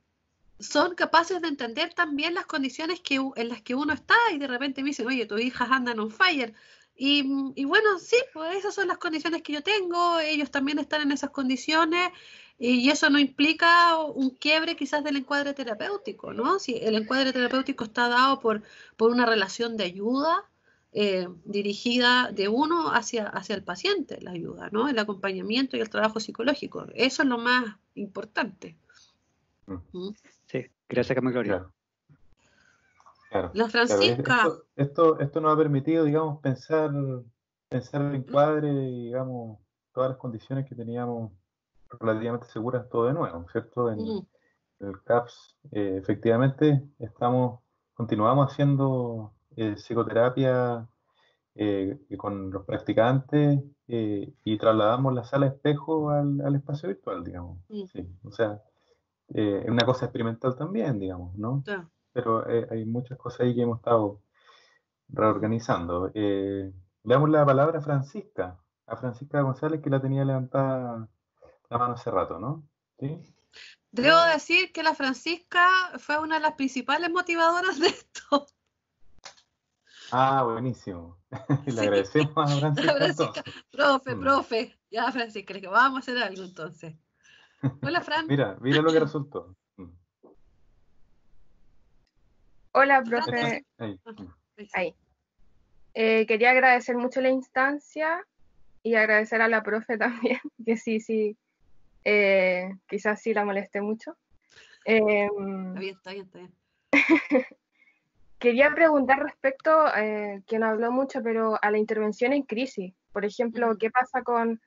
[SPEAKER 1] son capaces de entender también las condiciones que, en las que uno está y de repente me dicen, oye, tus hijas andan on fire. Mm, y, bueno, sí, pues esas son las condiciones que yo tengo, ellos también están en esas condiciones y eso no implica un quiebre quizás del encuadre terapéutico, ¿no? Si el encuadre terapéutico está dado por, por una relación de ayuda eh, dirigida de uno hacia, hacia el paciente, la ayuda, ¿no? El acompañamiento y el trabajo psicológico. Eso es lo más importante. Mm. ¿Mm?
[SPEAKER 5] Sí, gracias, Carmen Gloria.
[SPEAKER 2] Claro, Esto, esto, nos ha permitido, digamos, pensar, pensar el encuadre, digamos, todas las condiciones que teníamos relativamente seguras, todo de nuevo, ¿cierto? En, el CAPS, eh, efectivamente, estamos, continuamos haciendo eh, psicoterapia eh, con los practicantes y trasladamos la sala espejo al, espacio virtual, digamos. O sea, es una cosa experimental también, digamos, ¿no? pero eh, hay muchas cosas ahí que hemos estado reorganizando. le eh, damos la palabra a Francisca, a Francisca González que la tenía levantada la mano hace rato, ¿no? ¿Sí?
[SPEAKER 1] Debo decir que la Francisca fue una de las principales motivadoras de esto.
[SPEAKER 2] Ah, buenísimo. Le agradecemos a Francisca. Francisca
[SPEAKER 1] profe, mm. profe. Ya, Francisca, le vamos a hacer algo
[SPEAKER 4] entonces. Hola, Fran. Mira,
[SPEAKER 2] mira lo que resultó.
[SPEAKER 4] Hola, profe. Eh, quería agradecer mucho la instancia y agradecer a la profe también, que sí, sí, eh, quizás sí la molesté mucho. está está em, quería preguntar respecto, eh, que habló mucho, pero a la intervención en crisis. Por ejemplo, ¿qué pasa con,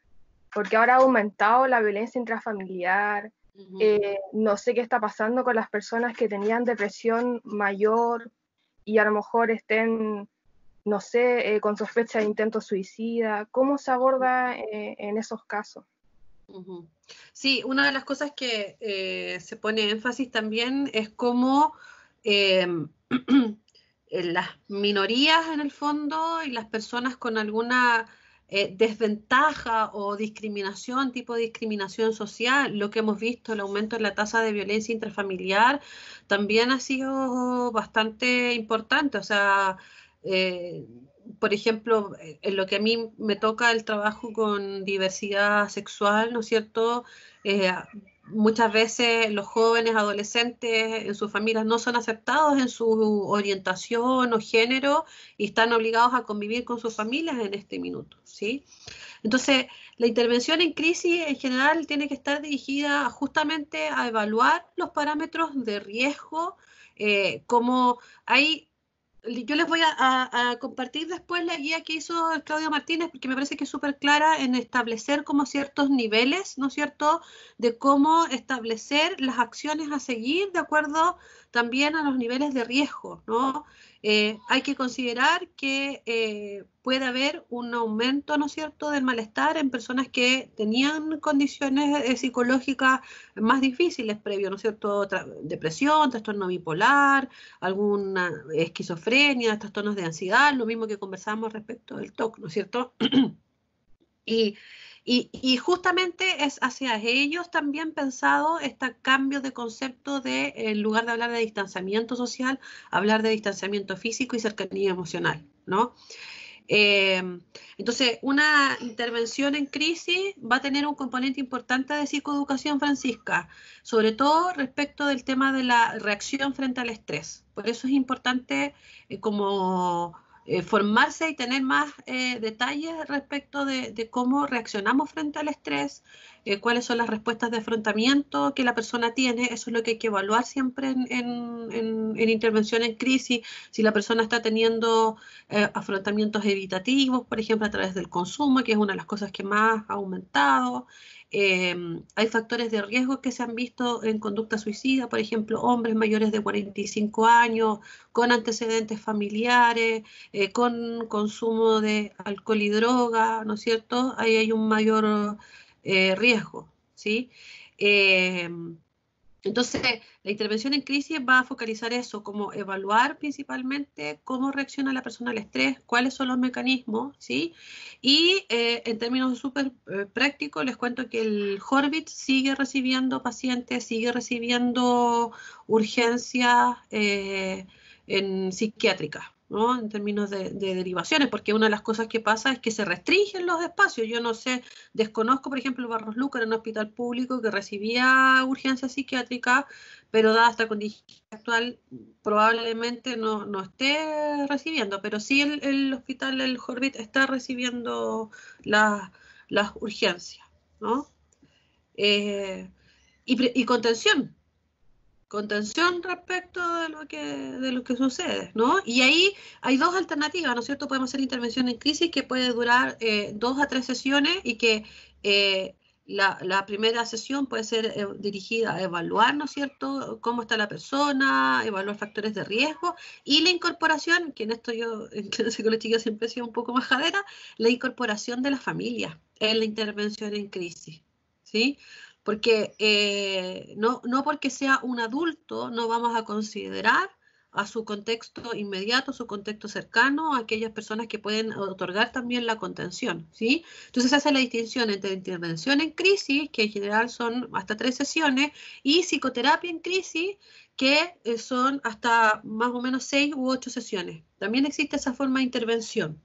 [SPEAKER 4] porque ahora ha aumentado la violencia intrafamiliar, eh, no sé qué está pasando con las personas que tenían depresión mayor y a lo mejor estén, no sé, eh, con sospecha de intento suicida. ¿Cómo se aborda eh, en esos casos?
[SPEAKER 1] Sí, una de las cosas que se pone énfasis también es cómo em, las minorías en el fondo y las personas con alguna eh, desventaja o discriminación, tipo de discriminación social, lo que hemos visto, el aumento en la tasa de violencia intrafamiliar, también ha sido bastante importante. O sea, eh, por ejemplo, en lo que a mí me toca el trabajo con diversidad sexual, ¿no es cierto? Eh, muchas veces los jóvenes adolescentes en sus familias no son aceptados en su orientación o género y están obligados a convivir con sus familias en este minuto, ¿sí? Entonces, la intervención en crisis en general tiene que estar dirigida justamente a evaluar los parámetros de riesgo, eh, como hay yo les voy a, compartir después la guía que hizo Claudio Martínez, porque me parece que es súper clara en establecer como ciertos niveles, ¿no es cierto?, de cómo establecer las acciones a seguir de acuerdo también a los niveles de riesgo, ¿no? Eh, hay que considerar que eh, puede haber un aumento, ¿no es cierto?, del malestar en personas que tenían condiciones eh, psicológicas más difíciles previo, ¿no es cierto?, depresión, trastorno bipolar, alguna esquizofrenia, trastornos de ansiedad, lo mismo que conversamos respecto del TOC, ¿no es cierto? y y, justamente es hacia ellos también pensado este cambio de concepto de, eh, en lugar de hablar de distanciamiento social, hablar de distanciamiento físico y cercanía emocional, ¿no? Eh, entonces, una intervención en crisis va a tener un componente importante de psicoeducación, Francisca, sobre todo respecto del tema de la reacción frente al estrés. Por eso es importante eh, como eh, formarse y tener más eh, detalles respecto de, cómo reaccionamos frente al estrés, eh, cuáles son las respuestas de afrontamiento que la persona tiene. Eso es lo que hay que evaluar siempre en intervención en crisis. Si la persona está teniendo afrontamientos evitativos, por ejemplo, a través del consumo, que es una de las cosas que más ha aumentado, eh, hay factores de riesgo que se han visto en conducta suicida, por ejemplo, hombres mayores de 45 años, con antecedentes familiares, eh, con consumo de alcohol y droga, ¿no es cierto? Ahí hay un mayor eh, riesgo, ¿sí? Em, entonces, la intervención en crisis va a focalizar eso, como evaluar principalmente cómo reacciona la persona al estrés, cuáles son los mecanismos, ¿sí? Y eh, en términos súper eh, prácticos, les cuento que el Horbit sigue recibiendo pacientes, sigue recibiendo urgencias eh, en psiquiátricas, en términos de, derivaciones, porque una de las cosas que pasa es que se restringen los espacios. Yo no sé, desconozco, por ejemplo, el Barros Luca un hospital público que recibía urgencia psiquiátrica, pero dada esta condición actual, probablemente no, esté recibiendo, pero sí el, hospital, el Jorbit, está recibiendo las, urgencias, ¿no? Eh, y, y contención, contención respecto de lo que de lo que sucede, ¿no? Y ahí hay dos alternativas, ¿no es cierto? Podemos hacer intervención en crisis que puede durar eh, dos a tres sesiones y que eh, la, primera sesión puede ser eh, dirigida a evaluar, ¿no es cierto?, cómo está la persona, evaluar factores de riesgo y la incorporación, que en esto yo en psicología siempre he sido un poco majadera, la incorporación de la familia en la intervención en crisis, ¿sí? Porque eh, no, no porque sea un adulto no vamos a considerar a su contexto inmediato, su contexto cercano, a aquellas personas que pueden otorgar también la contención, ¿sí? Entonces hace la distinción entre intervención en crisis, que en general son hasta tres sesiones, y psicoterapia en crisis, que eh, son hasta más o menos seis u ocho sesiones. También existe esa forma de intervención,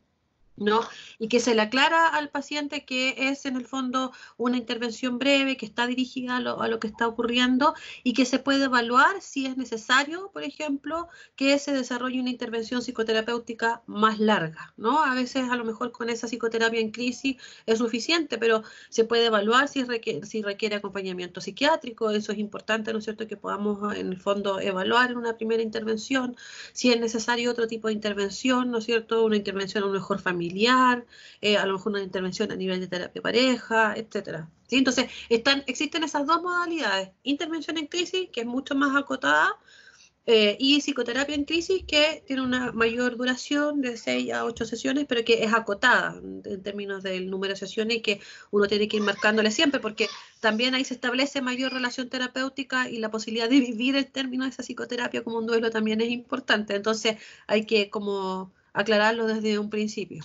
[SPEAKER 1] ¿no? Y que se le aclara al paciente que es en el fondo una intervención breve, que está dirigida a lo, a lo, que está ocurriendo y que se puede evaluar si es necesario, por ejemplo, que se desarrolle una intervención psicoterapéutica más larga, ¿no? A veces a lo mejor con esa psicoterapia en crisis es suficiente, pero se puede evaluar si requiere, si requiere acompañamiento psiquiátrico, eso es importante, ¿no es cierto?, que podamos en el fondo evaluar en una primera intervención, si es necesario otro tipo de intervención, ¿no es cierto?, una intervención a lo mejor familiar familiar, eh, a lo mejor una intervención a nivel de terapia pareja, etcétera. ¿Sí? Entonces, están, existen esas dos modalidades, intervención en crisis, que es mucho más acotada, eh, y psicoterapia en crisis, que tiene una mayor duración de 6 a 8 sesiones, pero que es acotada en términos del número de sesiones y que uno tiene que ir marcándole siempre, porque también ahí se establece mayor relación terapéutica y la posibilidad de vivir el término de esa psicoterapia como un duelo también es importante. Entonces hay que como aclararlo desde un principio.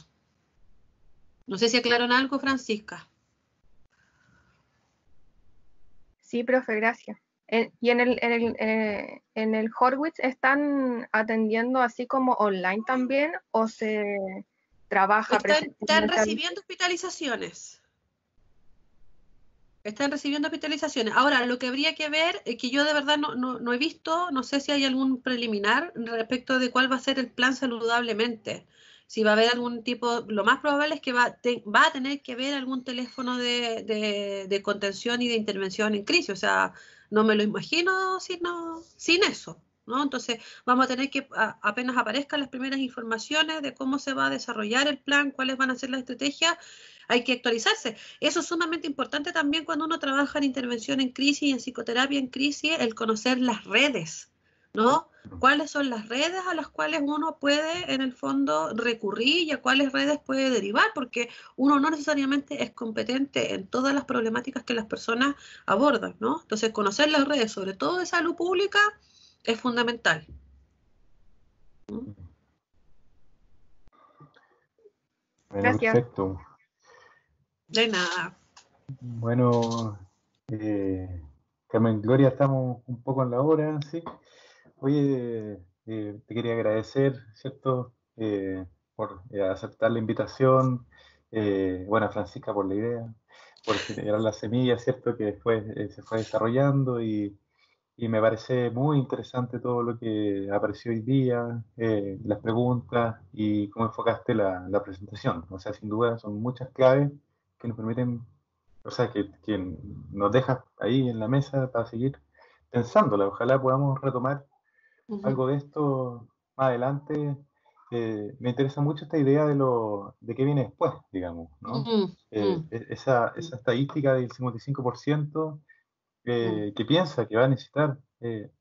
[SPEAKER 4] No sé si aclaran algo, Francisca. Sí, profe, gracias. y en el, en, el, eh, en el Horwitz están atendiendo así como online también o se trabaja. Están, están recibiendo
[SPEAKER 1] hospitalizaciones.
[SPEAKER 4] Están recibiendo
[SPEAKER 1] hospitalizaciones. Ahora, lo que habría que ver, es que yo de verdad no, no, no, he visto, no sé si hay algún preliminar respecto de cuál va a ser el plan saludablemente si va a haber algún tipo, lo más probable es que va, va a tener que haber algún teléfono de, contención y de intervención en crisis. O sea, no me lo imagino sin, sin eso. ¿no? Entonces, vamos a tener que, apenas aparezcan las primeras informaciones de cómo se va a desarrollar el plan, cuáles van a ser las estrategias, hay que actualizarse. Eso es sumamente importante también cuando uno trabaja en intervención en crisis y en psicoterapia en crisis, el conocer las redes ¿no? ¿Cuáles son las redes a las cuales uno puede en el fondo recurrir y a cuáles redes puede derivar? Porque uno no necesariamente es competente en todas las problemáticas que las personas abordan, ¿no? Entonces, conocer las redes, sobre todo de salud pública, es fundamental. Gracias. De nada.
[SPEAKER 2] Bueno, eh, Carmen Gloria, estamos un poco en la hora, ¿sí? Oye, eh, te quería agradecer, ¿cierto? Eh, por eh, aceptar la invitación. bueno, Francisca, por la idea, por generar la semilla, ¿cierto? Que después se fue desarrollando y, me parece muy interesante todo lo que apareció hoy día, las preguntas y cómo enfocaste la, presentación. O sea, sin duda son muchas claves que nos permiten, o sea, que, que nos dejas ahí en la mesa para seguir pensándola. Ojalá podamos retomar algo de esto más adelante. Eh, me interesa mucho esta idea de lo de qué viene después, digamos, ¿no?
[SPEAKER 5] Mm, eh, mm.
[SPEAKER 2] E-, esa, mm. esa, estadística del 55% eh, que piensa que va a necesitar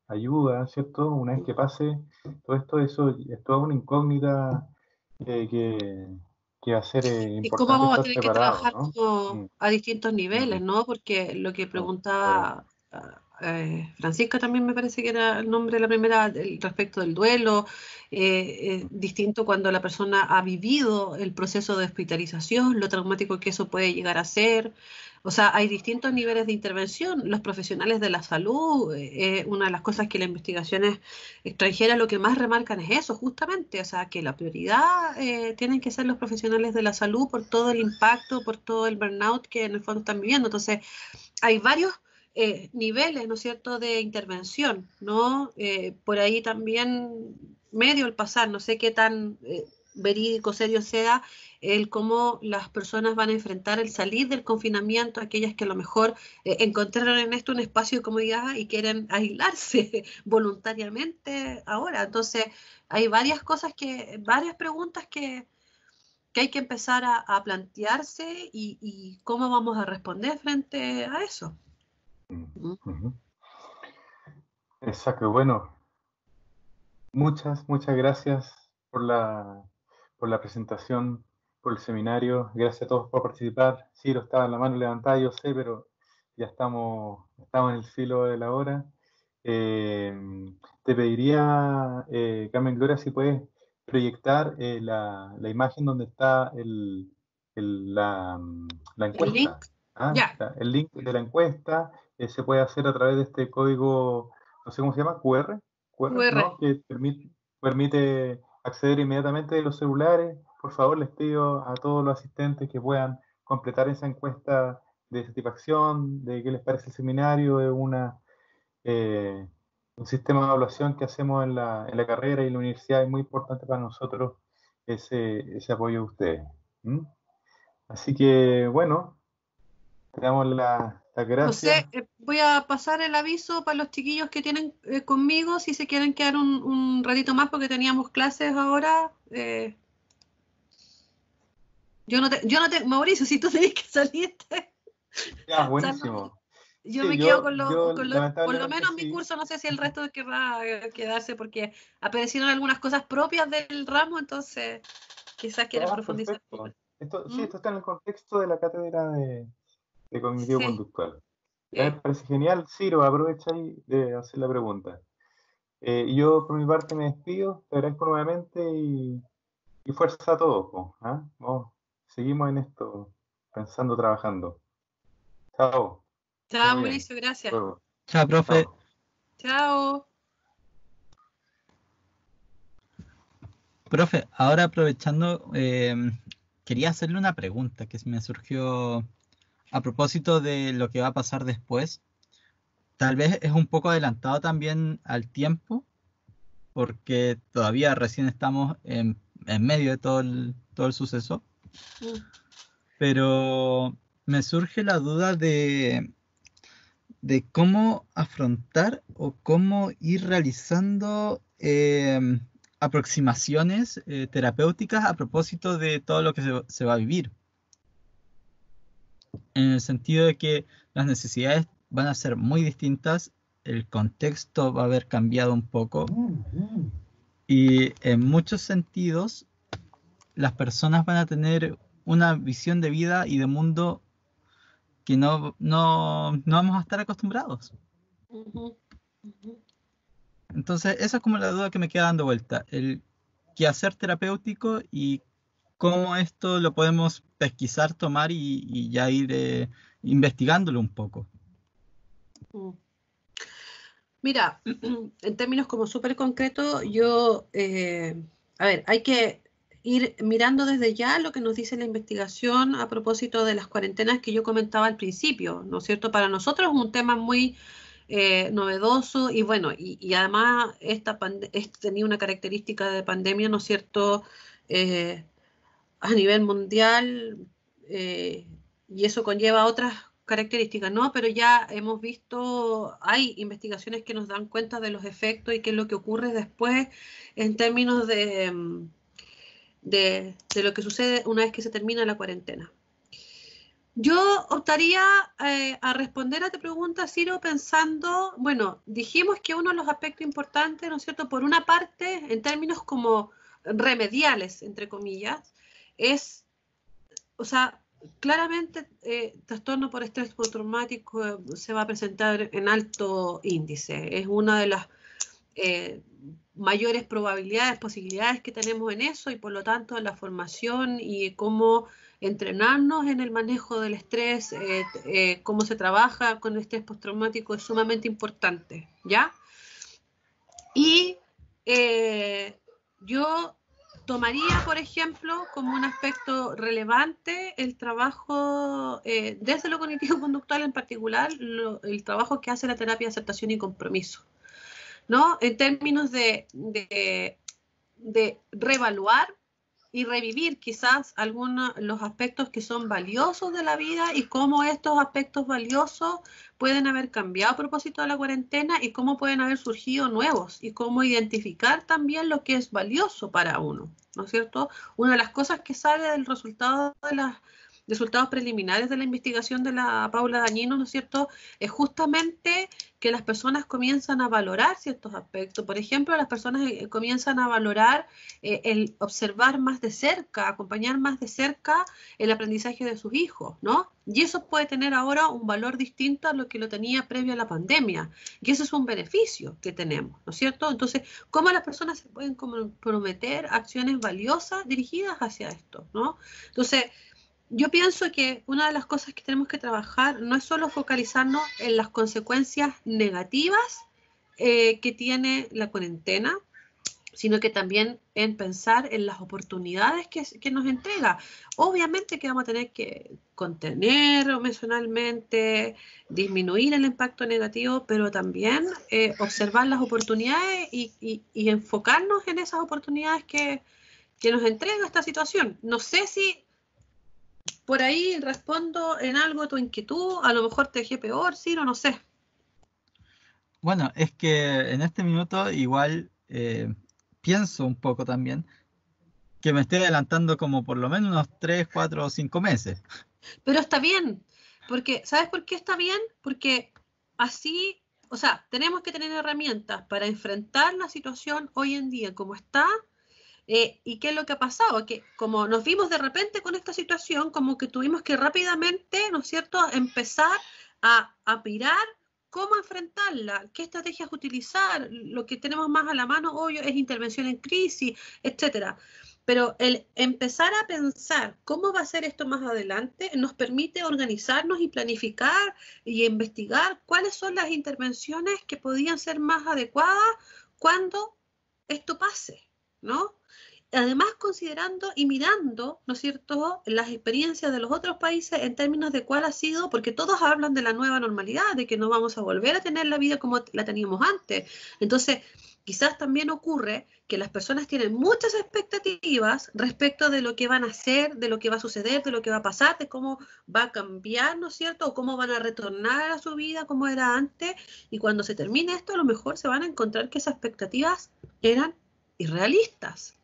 [SPEAKER 2] ayuda, ¿cierto? Una vez que pase todo esto, eso es toda una incógnita que, que va a ser importante. cómo vamos a tener que trabajar
[SPEAKER 1] a distintos niveles, ¿no? Porque lo que preguntaba ah, eh, Francisca también me parece que era el nombre de la primera, respecto del duelo, eh, eh, distinto cuando la persona ha vivido el proceso de hospitalización, lo traumático que eso puede llegar a ser. O sea, hay distintos niveles de intervención. Los profesionales de la salud, eh, una de las cosas que las investigaciones extranjeras lo que más remarcan es eso, justamente. O sea, que la prioridad tienen que ser los profesionales de la salud por todo el impacto, por todo el burnout que en el fondo están viviendo. Entonces, hay varios eh, niveles, ¿no es cierto?, de intervención, ¿no? Eh, por ahí también medio el pasar, no sé qué tan eh, verídico, serio sea el cómo las personas van a enfrentar el salir del confinamiento, aquellas que a lo mejor encontraron en esto un espacio de comodidad y quieren aislarse voluntariamente ahora. Entonces, hay varias cosas que, varias preguntas que, hay que empezar a, plantearse y cómo vamos a responder frente a eso.
[SPEAKER 2] Exacto, bueno, muchas, muchas gracias por la, presentación, por el seminario, gracias a todos por participar. Ciro estaba en la mano levantada, yo sé, pero ya estamos, estamos en el filo de la hora. Eh, te pediría, eh, Carmen Gloria, si puedes proyectar eh, la, imagen donde está el, la, mm, encuesta. Ah, el link de la encuesta eh, se puede hacer a través de este código, no sé cómo se llama, QR, que permite, acceder inmediatamente de los celulares. Por favor, les pido a todos los asistentes que puedan completar esa encuesta de satisfacción, de qué les parece el seminario, de una, eh, un sistema de evaluación que hacemos en la, carrera y la universidad. Es muy importante para nosotros ese, apoyo de ustedes. Así que, bueno, José,
[SPEAKER 1] eh, voy a pasar el aviso para los chiquillos que tienen eh, conmigo, si se quieren quedar un, ratito más porque teníamos clases ahora. Eh. Yo no te, yo no te, Mauricio, si tú tenés que salirte.
[SPEAKER 2] Ya, buenísimo.
[SPEAKER 1] yo me quedo con los, por lo menos mi curso, no sé si el resto querrá quedarse porque aparecieron algunas cosas propias del ramo, entonces quizás quiera ah, profundizar. Sí,
[SPEAKER 2] ¿Mm? esto está en el contexto de la cátedra de, de cognitivo conductual. Me eh, parece genial, Ciro, aprovecha ahí de hacer la pregunta. Eh, yo por mi parte me despido, te agradezco nuevamente y, y fuerza a todos. ¿ah? seguimos en esto, pensando, trabajando. Chao.
[SPEAKER 1] Chao, Mauricio, gracias.
[SPEAKER 6] Chao, profe.
[SPEAKER 1] Chao.
[SPEAKER 6] Profe, ahora aprovechando, eh, quería hacerle una pregunta que se me surgió a propósito de lo que va a pasar después, tal vez es un poco adelantado también al tiempo, porque todavía recién estamos en, medio de todo el, suceso. Pero me surge la duda de, cómo afrontar o cómo ir realizando em, aproximaciones eh, terapéuticas a propósito de todo lo que se va a vivir en el sentido de que las necesidades van a ser muy distintas, el contexto va a haber cambiado un poco y en muchos sentidos las personas van a tener una visión de vida y de mundo que no, no, no vamos a estar acostumbrados. Entonces, esa es como la duda que me queda dando vuelta, el hacer terapéutico y cómo esto lo podemos pesquisar, tomar y, ya ir eh, investigándolo un poco.
[SPEAKER 1] Mm. Mira, en términos como súper concreto, yo, eh, a ver, hay que ir mirando desde ya lo que nos dice la investigación a propósito de las cuarentenas que yo comentaba al principio, ¿no es cierto? Para nosotros es un tema muy eh, novedoso y bueno, y, además esta, tenía una característica de pandemia, ¿no es cierto? a nivel mundial eh, y eso conlleva otras características, ¿no? Pero ya hemos visto, hay investigaciones que nos dan cuenta de los efectos y qué es lo que ocurre después en términos de, mm, de, lo que sucede una vez que se termina la cuarentena. Yo optaría eh, a responder a tu pregunta, Ciro, pensando, bueno, dijimos que uno de los aspectos importantes, ¿no es cierto? Por una parte, en términos como remediales, entre comillas, es, o sea, claramente eh, trastorno por estrés postraumático eh, se va a presentar en alto índice. Es una de las eh, mayores probabilidades, posibilidades que tenemos en eso y por lo tanto la formación y cómo entrenarnos en el manejo del estrés, cómo se trabaja con el estrés postraumático es sumamente importante, ¿ya? Y yo tomaría, por ejemplo, como un aspecto relevante el trabajo, eh, desde lo cognitivo-conductual en particular, el trabajo que hace la terapia de aceptación y compromiso, ¿no? En términos de, de, de reevaluar y revivir quizás algunos los aspectos que son valiosos de la vida y cómo estos aspectos valiosos pueden haber cambiado a propósito de la cuarentena y cómo pueden haber surgido nuevos y cómo identificar también lo que es valioso para uno, ¿no es cierto? Una de las cosas que sale del resultado de las resultados preliminares de la investigación de la Paula Dañino, ¿no es cierto?, es justamente que las personas comienzan a valorar ciertos aspectos. Por ejemplo, las personas eh, comienzan a valorar eh, el observar más de cerca, acompañar más de cerca el aprendizaje de sus hijos, ¿no? Y eso puede tener ahora un valor distinto a lo que lo tenía previo a la pandemia. Y eso es un beneficio que tenemos, ¿no es cierto? Entonces, ¿cómo las personas se pueden comprometer acciones valiosas dirigidas hacia esto, ¿no? Entonces, yo pienso que una de las cosas que tenemos que trabajar no es solo focalizarnos en las consecuencias negativas eh, que tiene la cuarentena, sino que también en pensar en las oportunidades que, nos entrega. Obviamente que vamos a tener que contener emocionalmente, disminuir el impacto negativo, pero también eh, observar las oportunidades y, enfocarnos en esas oportunidades que nos entrega esta situación. No sé si por ahí respondo en algo tu inquietud, a lo mejor te dejé peor, sí no sé.
[SPEAKER 6] Bueno, es que en este minuto igual eh, pienso un poco también que me estoy adelantando como por lo menos unos 3, 4 o 5 meses.
[SPEAKER 1] Pero está bien, porque ¿sabes por qué está bien? Porque así, o sea, tenemos que tener herramientas para enfrentar la situación hoy en día como está eh, ¿Y qué es lo que ha pasado? Que como nos vimos de repente con esta situación, como que tuvimos que rápidamente, ¿no es cierto?, empezar a, a mirar cómo enfrentarla, qué estrategias utilizar, lo que tenemos más a la mano, hoy es intervención en crisis, etcétera. Pero el empezar a pensar cómo va a ser esto más adelante nos permite organizarnos y planificar y investigar cuáles son las intervenciones que podían ser más adecuadas cuando esto pase, ¿no? además considerando y mirando, ¿no es cierto?, las experiencias de los otros países en términos de cuál ha sido, porque todos hablan de la nueva normalidad, de que no vamos a volver a tener la vida como la teníamos antes. Entonces, quizás también ocurre que las personas tienen muchas expectativas respecto de lo que van a hacer, de lo que va a suceder, de lo que va a pasar, de cómo va a cambiar, ¿no es cierto?, o cómo van a retornar a su vida como era antes. Y cuando se termine esto, a lo mejor se van a encontrar que esas expectativas eran irrealistas.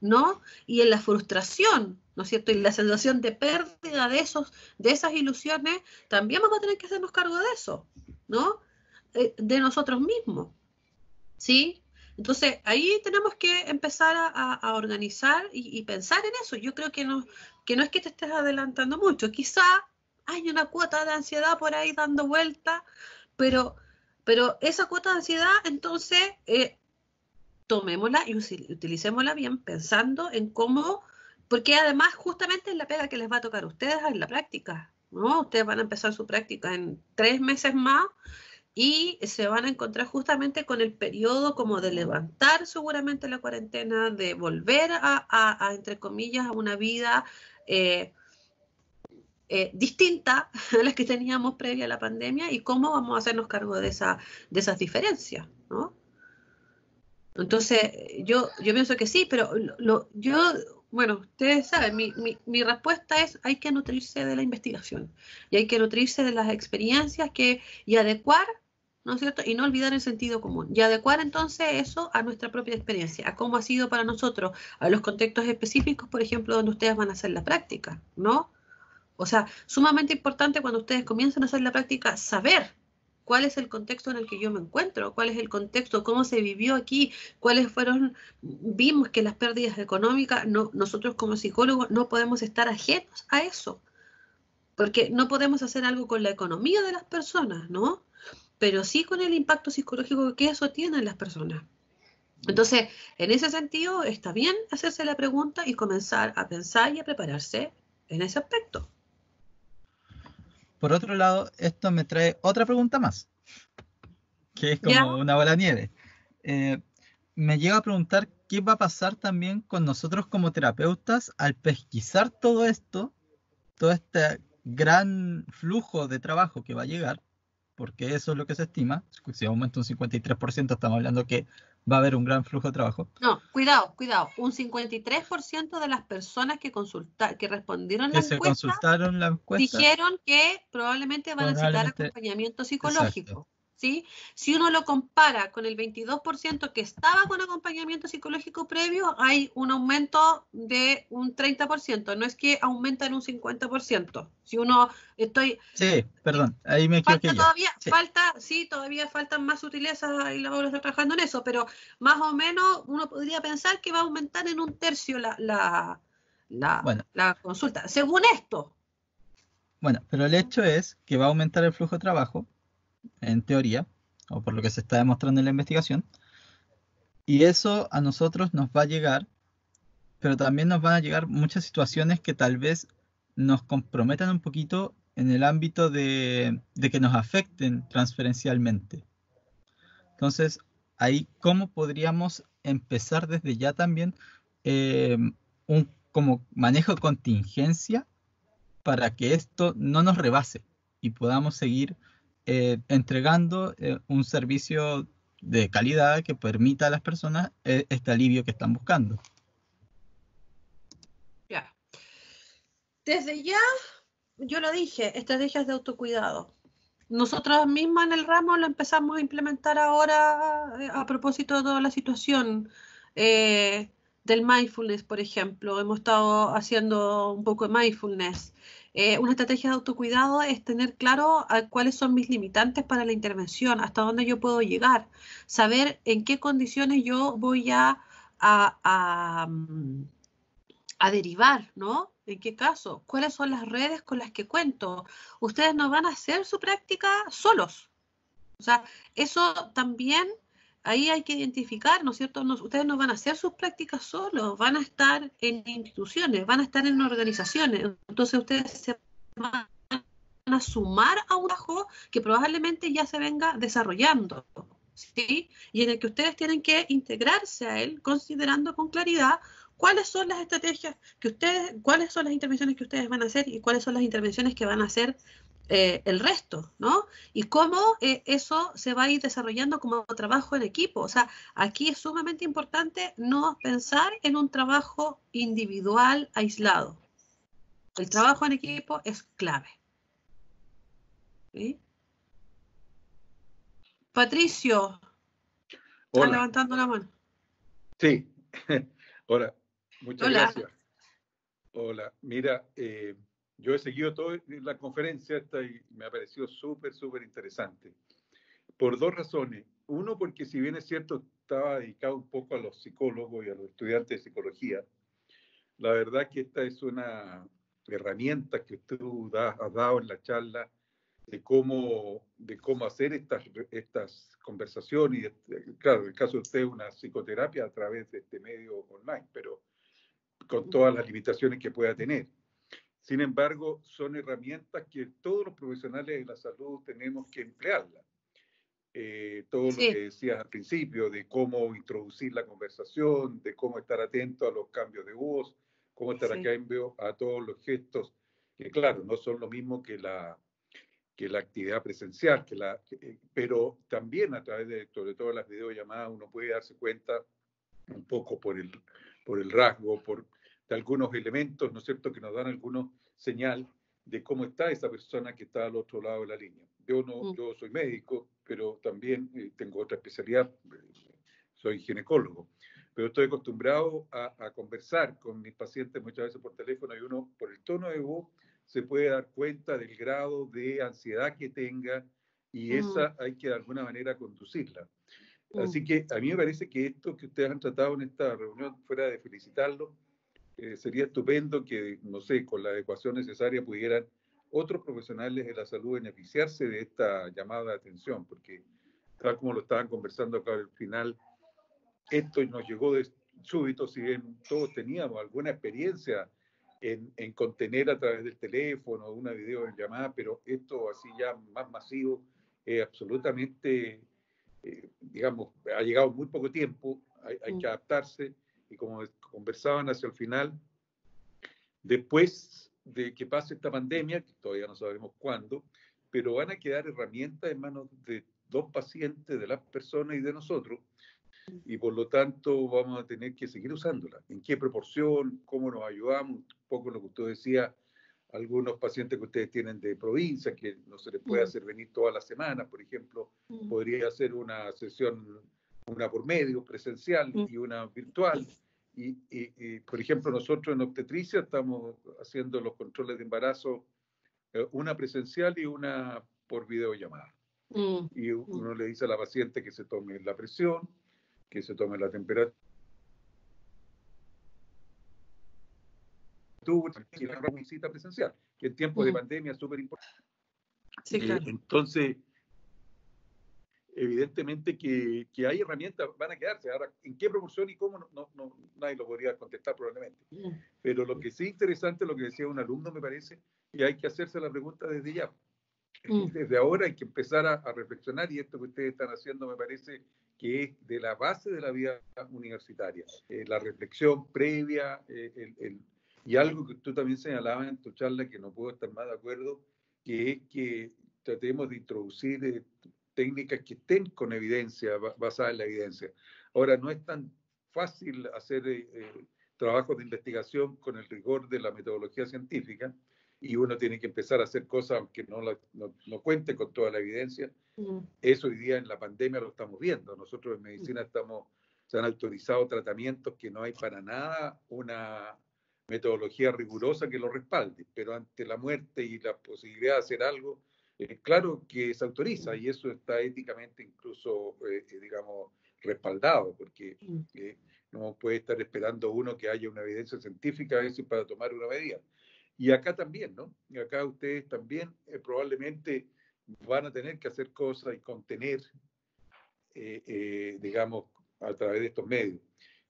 [SPEAKER 1] ¿no? Y en la frustración, ¿no es cierto? Y la sensación de pérdida de, esos, de esas ilusiones, también vamos a tener que hacernos cargo de eso, ¿no? Eh, de nosotros mismos, ¿sí? Entonces, ahí tenemos que empezar a, organizar y, pensar en eso. Yo creo que no, que no es que te estés adelantando mucho. Quizá hay una cuota de ansiedad por ahí dando vuelta, pero, pero esa cuota de ansiedad, entonces, eh, tomémosla y utilicémosla bien pensando en cómo, porque además justamente es la pega que les va a tocar a ustedes en la práctica, ¿no? Ustedes van a empezar su práctica en tres meses más y se van a encontrar justamente con el periodo como de levantar seguramente la cuarentena, de volver a, entre comillas, a una vida eh, eh, distinta a las que teníamos previa a la pandemia y cómo vamos a hacernos cargo de, esa, de esas diferencias, ¿no? Entonces, yo, yo pienso que sí, pero lo, yo, bueno, ustedes saben, mi, mi, mi respuesta es hay que nutrirse de la investigación y hay que nutrirse de las experiencias que, y adecuar ¿no es cierto? Y no olvidar el sentido común. Y adecuar entonces eso a nuestra propia experiencia, a cómo ha sido para nosotros, a los contextos específicos, por ejemplo, donde ustedes van a hacer la práctica, ¿no? O sea, sumamente importante cuando ustedes comienzan a hacer la práctica, saber cuál es el contexto en el que yo me encuentro, cuál es el contexto, cómo se vivió aquí, cuáles fueron, vimos que las pérdidas económicas, nosotros como psicólogos no podemos estar ajenos a eso, porque no podemos hacer algo con la economía de las personas, ¿no? Pero sí con el impacto psicológico que eso tiene en las personas. Entonces, en ese sentido, está bien hacerse la pregunta y comenzar a pensar y a prepararse en ese aspecto.
[SPEAKER 6] Por otro lado, esto me trae otra pregunta más,
[SPEAKER 1] que es como una bola
[SPEAKER 6] de nieve. Eh, me llega a preguntar qué va a pasar también con nosotros como terapeutas al pesquisar todo esto, todo este gran flujo de trabajo que va a llegar, porque eso es lo que se estima. Si aumenta un 53%, estamos hablando que va a haber un gran flujo de trabajo.
[SPEAKER 1] No, cuidado, cuidado. Un 53% de las personas que consulta, que respondieron la, encuesta,
[SPEAKER 6] dijeron
[SPEAKER 1] que probablemente van a necesitar acompañamiento psicológico. Si uno lo compara con el 22% que estaba con acompañamiento psicológico previo, hay un aumento de un 30%, no es que aumenta en un 50%. Si uno estoy
[SPEAKER 6] Sí, perdón, ahí me falta
[SPEAKER 1] todavía falta, sí, todavía faltan más sutilezas y la trabajando en eso, pero más o menos uno podría pensar que va a aumentar en un tercio la la consulta, según esto.
[SPEAKER 6] Bueno, pero el hecho es que va a aumentar el flujo de trabajo, en teoría, o por lo que se está demostrando en la investigación. Y eso a nosotros nos va a llegar, pero también nos van a llegar muchas situaciones que tal vez nos comprometan un poquito en el ámbito de, de que nos afecten transferencialmente. Entonces, ahí cómo podríamos empezar desde ya también eh, un como manejo de contingencia para que esto no nos rebase y podamos seguir eh, entregando eh, un servicio de calidad que permita a las personas eh, este alivio que están buscando.
[SPEAKER 1] Ya. Desde ya, yo lo dije, estrategias de autocuidado. Nosotras mismas en el ramo lo empezamos a implementar ahora a propósito de toda la situación del mindfulness, por ejemplo. Hemos estado haciendo un poco de mindfulness. Eh, una estrategia de autocuidado es tener claro cuáles son mis limitantes para la intervención, hasta dónde yo puedo llegar, saber en qué condiciones yo voy a, a, mm, a derivar, ¿no? ¿En qué caso? ¿Cuáles son las redes con las que cuento? Ustedes no van a hacer su práctica solos. O sea, eso también ahí hay que identificar, ¿no es cierto? ustedes no van a hacer sus prácticas solos, van a estar en instituciones, van a estar en organizaciones. Entonces ustedes se van a sumar a un trabajo que probablemente ya se venga desarrollando, ¿sí? Y en el que ustedes tienen que integrarse a él considerando con claridad cuáles son las estrategias que ustedes, cuáles son las intervenciones que ustedes van a hacer y cuáles son las intervenciones que van a hacer eh, el resto, ¿no? Y cómo eh, eso se va a ir desarrollando como trabajo en equipo. O sea, aquí es sumamente importante no pensar en un trabajo individual aislado. El trabajo en equipo es clave. ¿Sí? Patricio, está levantando la mano.
[SPEAKER 7] Sí, hola, muchas gracias. Hola, mira, eh, yo he seguido toda eh, la conferencia esta y me ha parecido súper, súper interesante. Por dos razones. Uno, porque si bien es cierto, estaba dedicado un poco a los psicólogos y a los estudiantes de psicología, la verdad que esta es una herramienta que tú has dado en la charla de cómo, de cómo hacer estas, estas conversaciones. Este, claro, en el caso de usted, una psicoterapia a través de este medio online, pero con todas las limitaciones que pueda tener. Sin embargo, son herramientas que todos los profesionales de la salud tenemos que emplearlas. Eh, todo lo que decías al principio, de cómo introducir la conversación, de cómo estar atento a los cambios de voz, cómo estar atento a a todos los gestos, que claro, no son lo mismo que la, que la actividad presencial, que la, eh, pero también a través de, sobre todo las videollamadas uno puede darse cuenta un poco por el, por el rasgo, por, de algunos elementos, ¿no es cierto?, que nos dan alguna señal de cómo está esa persona que está al otro lado de la línea. Yo, no, mm. yo soy médico, pero también eh, tengo otra especialidad, eh, soy ginecólogo, pero estoy acostumbrado a, conversar con mis pacientes muchas veces por teléfono y uno por el tono de voz se puede dar cuenta del grado de ansiedad que tenga y mm. esa hay que de alguna manera conducirla.
[SPEAKER 4] Mm. Así que a mí me parece
[SPEAKER 7] que esto que ustedes han tratado en esta reunión, fuera de felicitarlo, eh, sería estupendo que, no sé, con la adecuación necesaria pudieran otros profesionales de la salud beneficiarse de esta llamada de atención, porque tal como lo estaban conversando acá al final, esto nos llegó de súbito, si bien todos teníamos alguna experiencia en, contener a través del teléfono, una video videollamada, pero esto así ya más masivo, absolutamente, eh, digamos, ha llegado muy poco tiempo, hay mm. que adaptarse y como conversaban hacia el final, después de que pase esta pandemia, que todavía no sabemos cuándo, pero van a quedar herramientas en manos de dos pacientes, de las personas y de nosotros, y por lo tanto vamos a tener que seguir usándola. ¿En qué proporción? ¿Cómo nos ayudamos? Un poco lo que usted decía, algunos pacientes que ustedes tienen de provincia, que no se les puede mm. hacer venir toda la semana, por ejemplo, mm. podría hacer una sesión una por medio presencial mm. y una virtual. Y, por ejemplo, nosotros en obstetricia estamos haciendo los controles de embarazo, eh, una presencial y una por videollamada. Mm. Y uno le dice a la paciente que se tome la presión, que se tome la temperatura. y una visita presencial, que en tiempo de mm. pandemia es súper importante. Sí, eh, claro. entonces, evidentemente que, que, hay herramientas, van a quedarse. Ahora, ¿en qué proporción y cómo? No, nadie lo podría contestar probablemente. Pero lo que sí es interesante, lo que decía un alumno, me parece, y hay que hacerse la pregunta desde ya.
[SPEAKER 2] Mm. Desde ahora
[SPEAKER 7] hay que empezar a, reflexionar y esto que ustedes están haciendo me parece que es de la base de la vida universitaria. Eh, la reflexión previa eh, el, y algo que tú también señalabas en tu charla que no puedo estar más de acuerdo, que es que tratemos de introducir técnicas que estén con evidencia, basadas en la evidencia. Ahora, no es tan fácil hacer eh, eh, trabajos de investigación con el rigor de la metodología científica y uno tiene que empezar a hacer cosas aunque no, la, no, cuente con toda la evidencia. Eso hoy día en la pandemia lo estamos viendo. Nosotros en medicina estamos, se han autorizado tratamientos que no hay para nada una metodología rigurosa que lo respalde, pero ante la muerte y la posibilidad de hacer algo, claro que se autoriza y eso está éticamente incluso, eh, eh, digamos, respaldado, porque eh, no puede estar esperando uno que haya una evidencia científica a para tomar una medida. Y acá también, ¿no? Y acá ustedes también probablemente van a tener que hacer cosas y contener, digamos, a través de estos medios.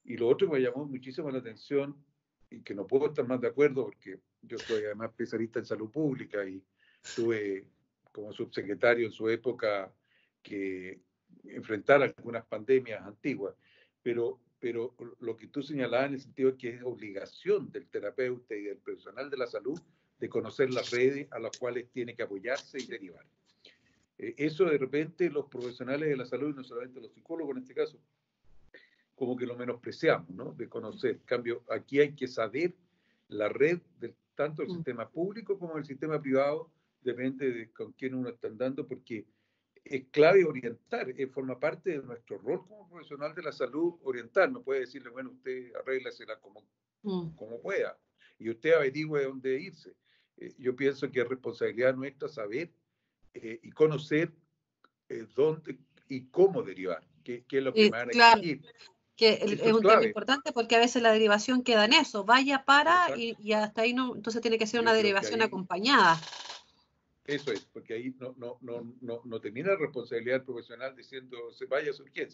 [SPEAKER 7] Y lo otro que me llamó muchísimo la atención y que no puedo estar más de acuerdo porque yo soy además especialista en salud pública y tuve como subsecretario en su época que enfrentara algunas pandemias antiguas, pero, pero lo que tú señalabas en el sentido de que es obligación del terapeuta y del personal de la salud de conocer las redes a las cuales tiene que apoyarse y derivar. Eh, eso de repente los profesionales de la salud, y no solamente los psicólogos en este caso, como que lo menospreciamos, ¿no? De conocer. En cambio, aquí hay que saber la red del, tanto del mm. sistema público como del sistema privado depende de con quién uno está andando, porque es clave orientar, eh, forma parte de nuestro rol como profesional de la salud orientar. No puede decirle, bueno, usted arréglasela como, mm. como pueda y usted averigüe dónde irse. Eh, yo pienso que es responsabilidad nuestra saber eh, y conocer dónde y cómo derivar, que, es lo que van a
[SPEAKER 1] Que es, un tema importante porque a veces la derivación queda en eso, vaya para y, hasta ahí no, entonces tiene que ser una derivación acompañada.
[SPEAKER 7] Eso es, porque ahí no, termina la responsabilidad profesional diciendo se vaya a su eh,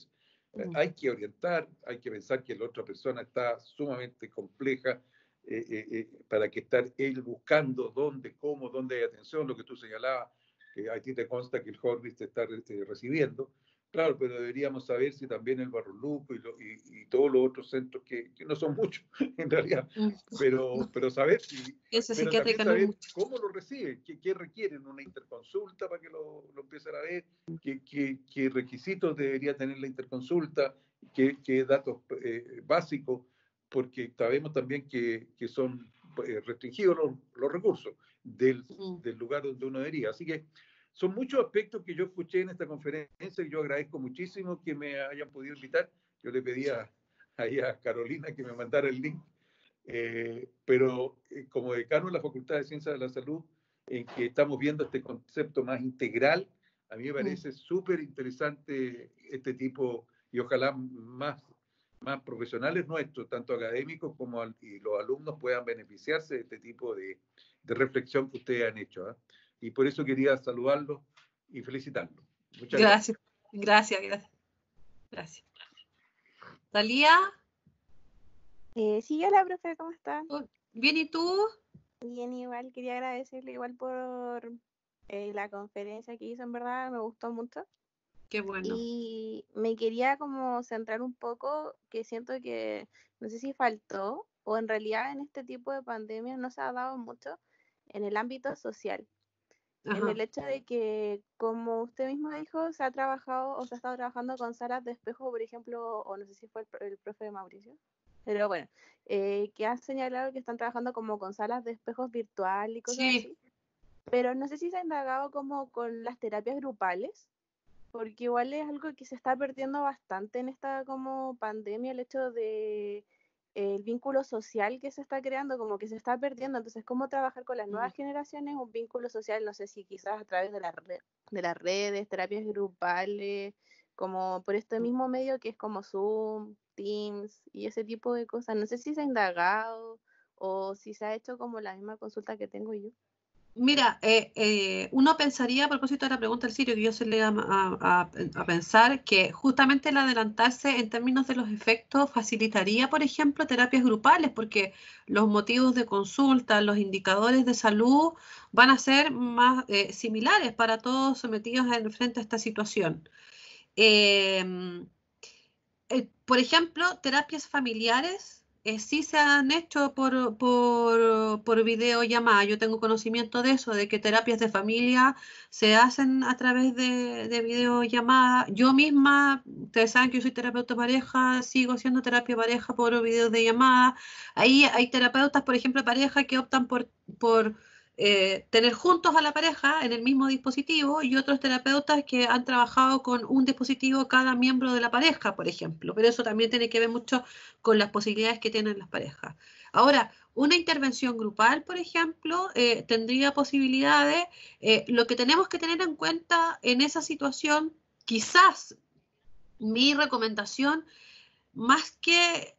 [SPEAKER 7] Hay que orientar, hay que pensar que la otra persona está sumamente compleja eh, eh, para que estar él buscando dónde, cómo, dónde hay atención, lo que tú señalabas, que a ti te consta que el Jorge te está este, recibiendo. Claro, pero deberíamos saber si también el Barruluco y, y, y todos los otros centros, que, no son muchos en realidad, pero, pero saber ¿Cómo lo reciben? ¿Qué, requieren? ¿Una interconsulta para que lo, lo empiecen a ver? ¿Qué, ¿Qué, requisitos debería tener la interconsulta? ¿Qué, datos eh, básicos? Porque sabemos también que, son eh, restringidos los, recursos del, mm. del lugar donde uno debería. Así que son muchos aspectos que yo escuché en esta conferencia y yo agradezco muchísimo que me hayan podido invitar. Yo le pedí a, ahí a Carolina que me mandara el link, eh, pero eh, como decano de la Facultad de Ciencias de la Salud, en que estamos viendo este concepto más integral, a mí me parece mm. súper interesante este tipo y ojalá más, más profesionales nuestros, tanto académicos como y los alumnos puedan beneficiarse de este tipo de, de reflexión que ustedes han hecho. ¿ah? y por eso quería saludarlo y felicitarlo.
[SPEAKER 1] Muchas gracias. Gracias, gracias. Gracias. ¿Talía?
[SPEAKER 4] Eh, sí, hola, profe, ¿cómo estás? Oh, Bien, ¿y tú? Bien, igual, quería agradecerle igual por eh, la conferencia que hizo, en verdad, me gustó mucho. Qué bueno. Y me quería como centrar un poco, que siento que, no sé si faltó, o en realidad en este tipo de pandemia no se ha dado mucho en el ámbito social en el hecho de que, como usted mismo dijo, se ha trabajado o se ha estado trabajando con salas de espejo, por ejemplo, o no sé si fue el, profe de Mauricio, pero bueno, eh, que ha señalado que están trabajando como con salas de espejos virtual y cosas así. Pero no sé si se ha indagado como con las terapias grupales, porque igual es algo que se está perdiendo bastante en esta como pandemia, el hecho de el vínculo social que se está creando como que se está perdiendo. Entonces, ¿cómo trabajar con las nuevas generaciones? Un vínculo social, no sé si quizás a través de, la de las redes, terapias grupales, como por este mm. mismo medio que es como Zoom, Teams y ese tipo de cosas. No sé si se ha indagado o si se ha hecho como la misma consulta que tengo yo.
[SPEAKER 1] Mira, eh, eh, uno pensaría, a propósito de la pregunta del Sirio, que yo se le a, a, pensar que justamente el adelantarse en términos de los efectos facilitaría, por ejemplo, terapias grupales, porque los motivos de consulta, los indicadores de salud van a ser más eh, similares para todos sometidos en, frente a esta situación. Em, por ejemplo, terapias familiares eh, sí se han hecho por, por, por videollamada. Yo tengo conocimiento de eso, de que terapias de familia se hacen a través de, de videollamada. Yo misma, ustedes saben que yo soy terapeuta pareja, sigo siendo terapia pareja por videos de llamada. Ahí hay terapeutas, por ejemplo, pareja que optan por, por eh, tener juntos a la pareja en el mismo dispositivo y otros terapeutas que han trabajado con un dispositivo cada miembro de la pareja, por ejemplo. Pero eso también tiene que ver mucho con las posibilidades que tienen las parejas. Ahora, una intervención grupal, por ejemplo, eh, tendría posibilidades. Eh, lo que tenemos que tener en cuenta en esa situación, quizás mi recomendación, más que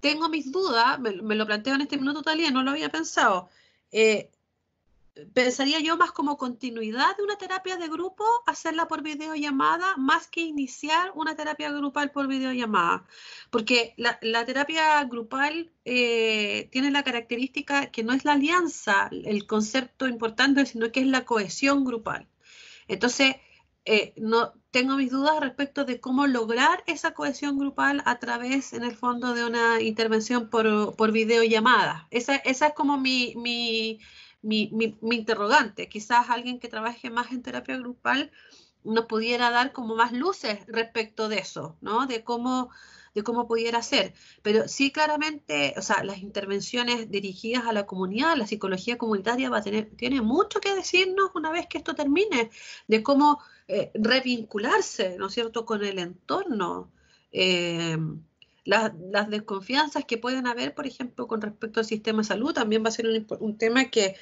[SPEAKER 1] tengo mis dudas, me, lo planteo en este minuto todavía, no lo había pensado pensaría yo más como continuidad de una terapia de grupo, hacerla por videollamada, más que iniciar una terapia grupal por videollamada. Porque la, terapia grupal eh, tiene la característica que no es la alianza el concepto importante, sino que es la cohesión grupal. Entonces, eh, no tengo mis dudas respecto de cómo lograr esa cohesión grupal a través, en el fondo, de una intervención por, videollamada. Esa, esa es como mi, mi mi, interrogante. Quizás alguien que trabaje más en terapia grupal nos pudiera dar como más luces respecto de eso, ¿no? De cómo, de cómo pudiera ser. Pero sí, claramente, o sea, las intervenciones dirigidas a la comunidad, la psicología comunitaria va a tener, tiene mucho que decirnos una vez que esto termine, de cómo eh, revincularse, ¿no es cierto?, con el entorno. Eh, las, desconfianzas que pueden haber, por ejemplo, con respecto al sistema de salud, también va a ser un, tema que,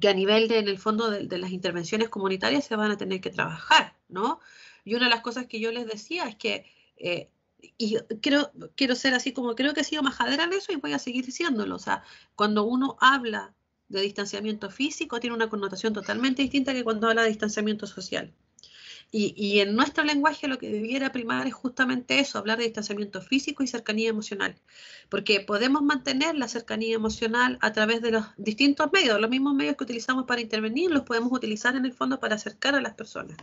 [SPEAKER 1] que a nivel de, en el fondo de, las intervenciones comunitarias se van a tener que trabajar, ¿no? Y una de las cosas que yo les decía es que, eh, y quiero ser así como creo que he sido majadera en eso y voy a seguir diciéndolo, o sea, cuando uno habla de distanciamiento físico tiene una connotación totalmente distinta que cuando habla de distanciamiento social. Y, en nuestro lenguaje lo que debiera primar es justamente eso, hablar de distanciamiento físico y cercanía emocional, porque podemos mantener la cercanía emocional a través de los distintos medios, los mismos medios que utilizamos para intervenir, los podemos utilizar en el fondo para acercar a las personas.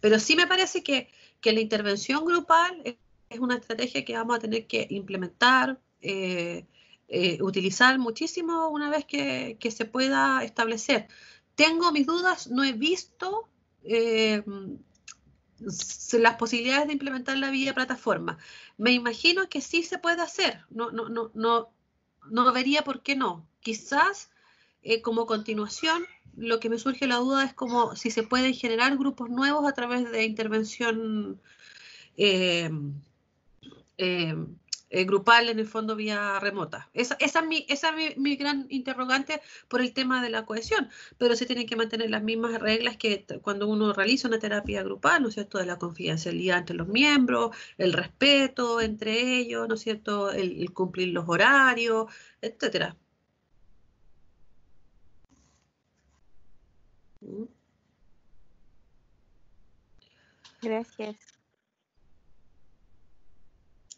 [SPEAKER 1] Pero sí me parece que, la intervención grupal es una estrategia que vamos a tener que implementar. Eh, eh, utilizar muchísimo una vez que, se pueda establecer. Tengo mis dudas, no he visto eh, las posibilidades de implementar la vía plataforma. Me imagino que sí se puede hacer, no, no, no, no, no vería por qué no. Quizás eh, como continuación, lo que me surge la duda es como si se pueden generar grupos nuevos a través de intervención eh, eh, eh, grupal en el fondo vía remota. Esa, esa es, mi, esa mi, gran interrogante por el tema de la cohesión, pero se tienen que mantener las mismas reglas que cuando uno realiza una terapia grupal, ¿no es cierto?, de la confidencialidad entre los miembros, el respeto entre ellos, ¿no es cierto?, el, el cumplir los horarios, etcétera. Gracias.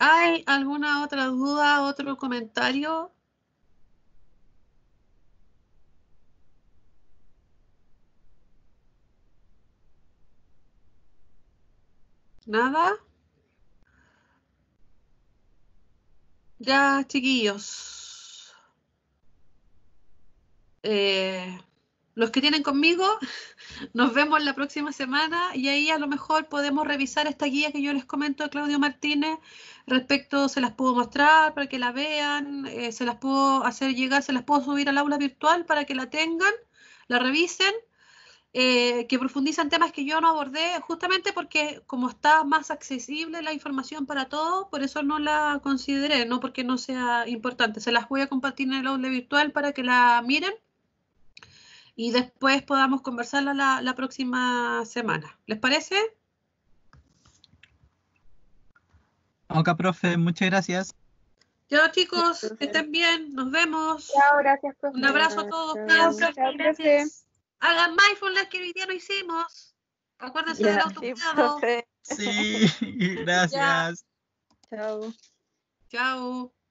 [SPEAKER 1] ¿Hay alguna otra duda, otro comentario? ¿Nada? Ya, chiquillos. Eh, los que tienen conmigo, nos vemos la próxima semana y ahí a lo mejor podemos revisar esta guía que yo les comento de Claudio Martínez respecto, se las puedo mostrar para que la vean, eh, se las puedo hacer llegar, se las puedo subir al aula virtual para que la tengan, la revisen, eh, que profundizan temas que yo no abordé, justamente porque como está más accesible la información para todos, por eso no la consideré, no porque no sea importante, se las voy a compartir en el aula virtual para que la miren y después podamos conversarla la, próxima semana. ¿Les parece?
[SPEAKER 6] Ok, profe, muchas gracias.
[SPEAKER 1] Chao chicos, que estén bien, nos vemos. Chao, gracias, profe. Un abrazo a todos. Chao, chao, chao gracias. Hagan mindfulness que hoy día no hicimos. Acuérdense del autocuidado.
[SPEAKER 6] Sí, sí, gracias.
[SPEAKER 1] Chao.
[SPEAKER 3] Chao.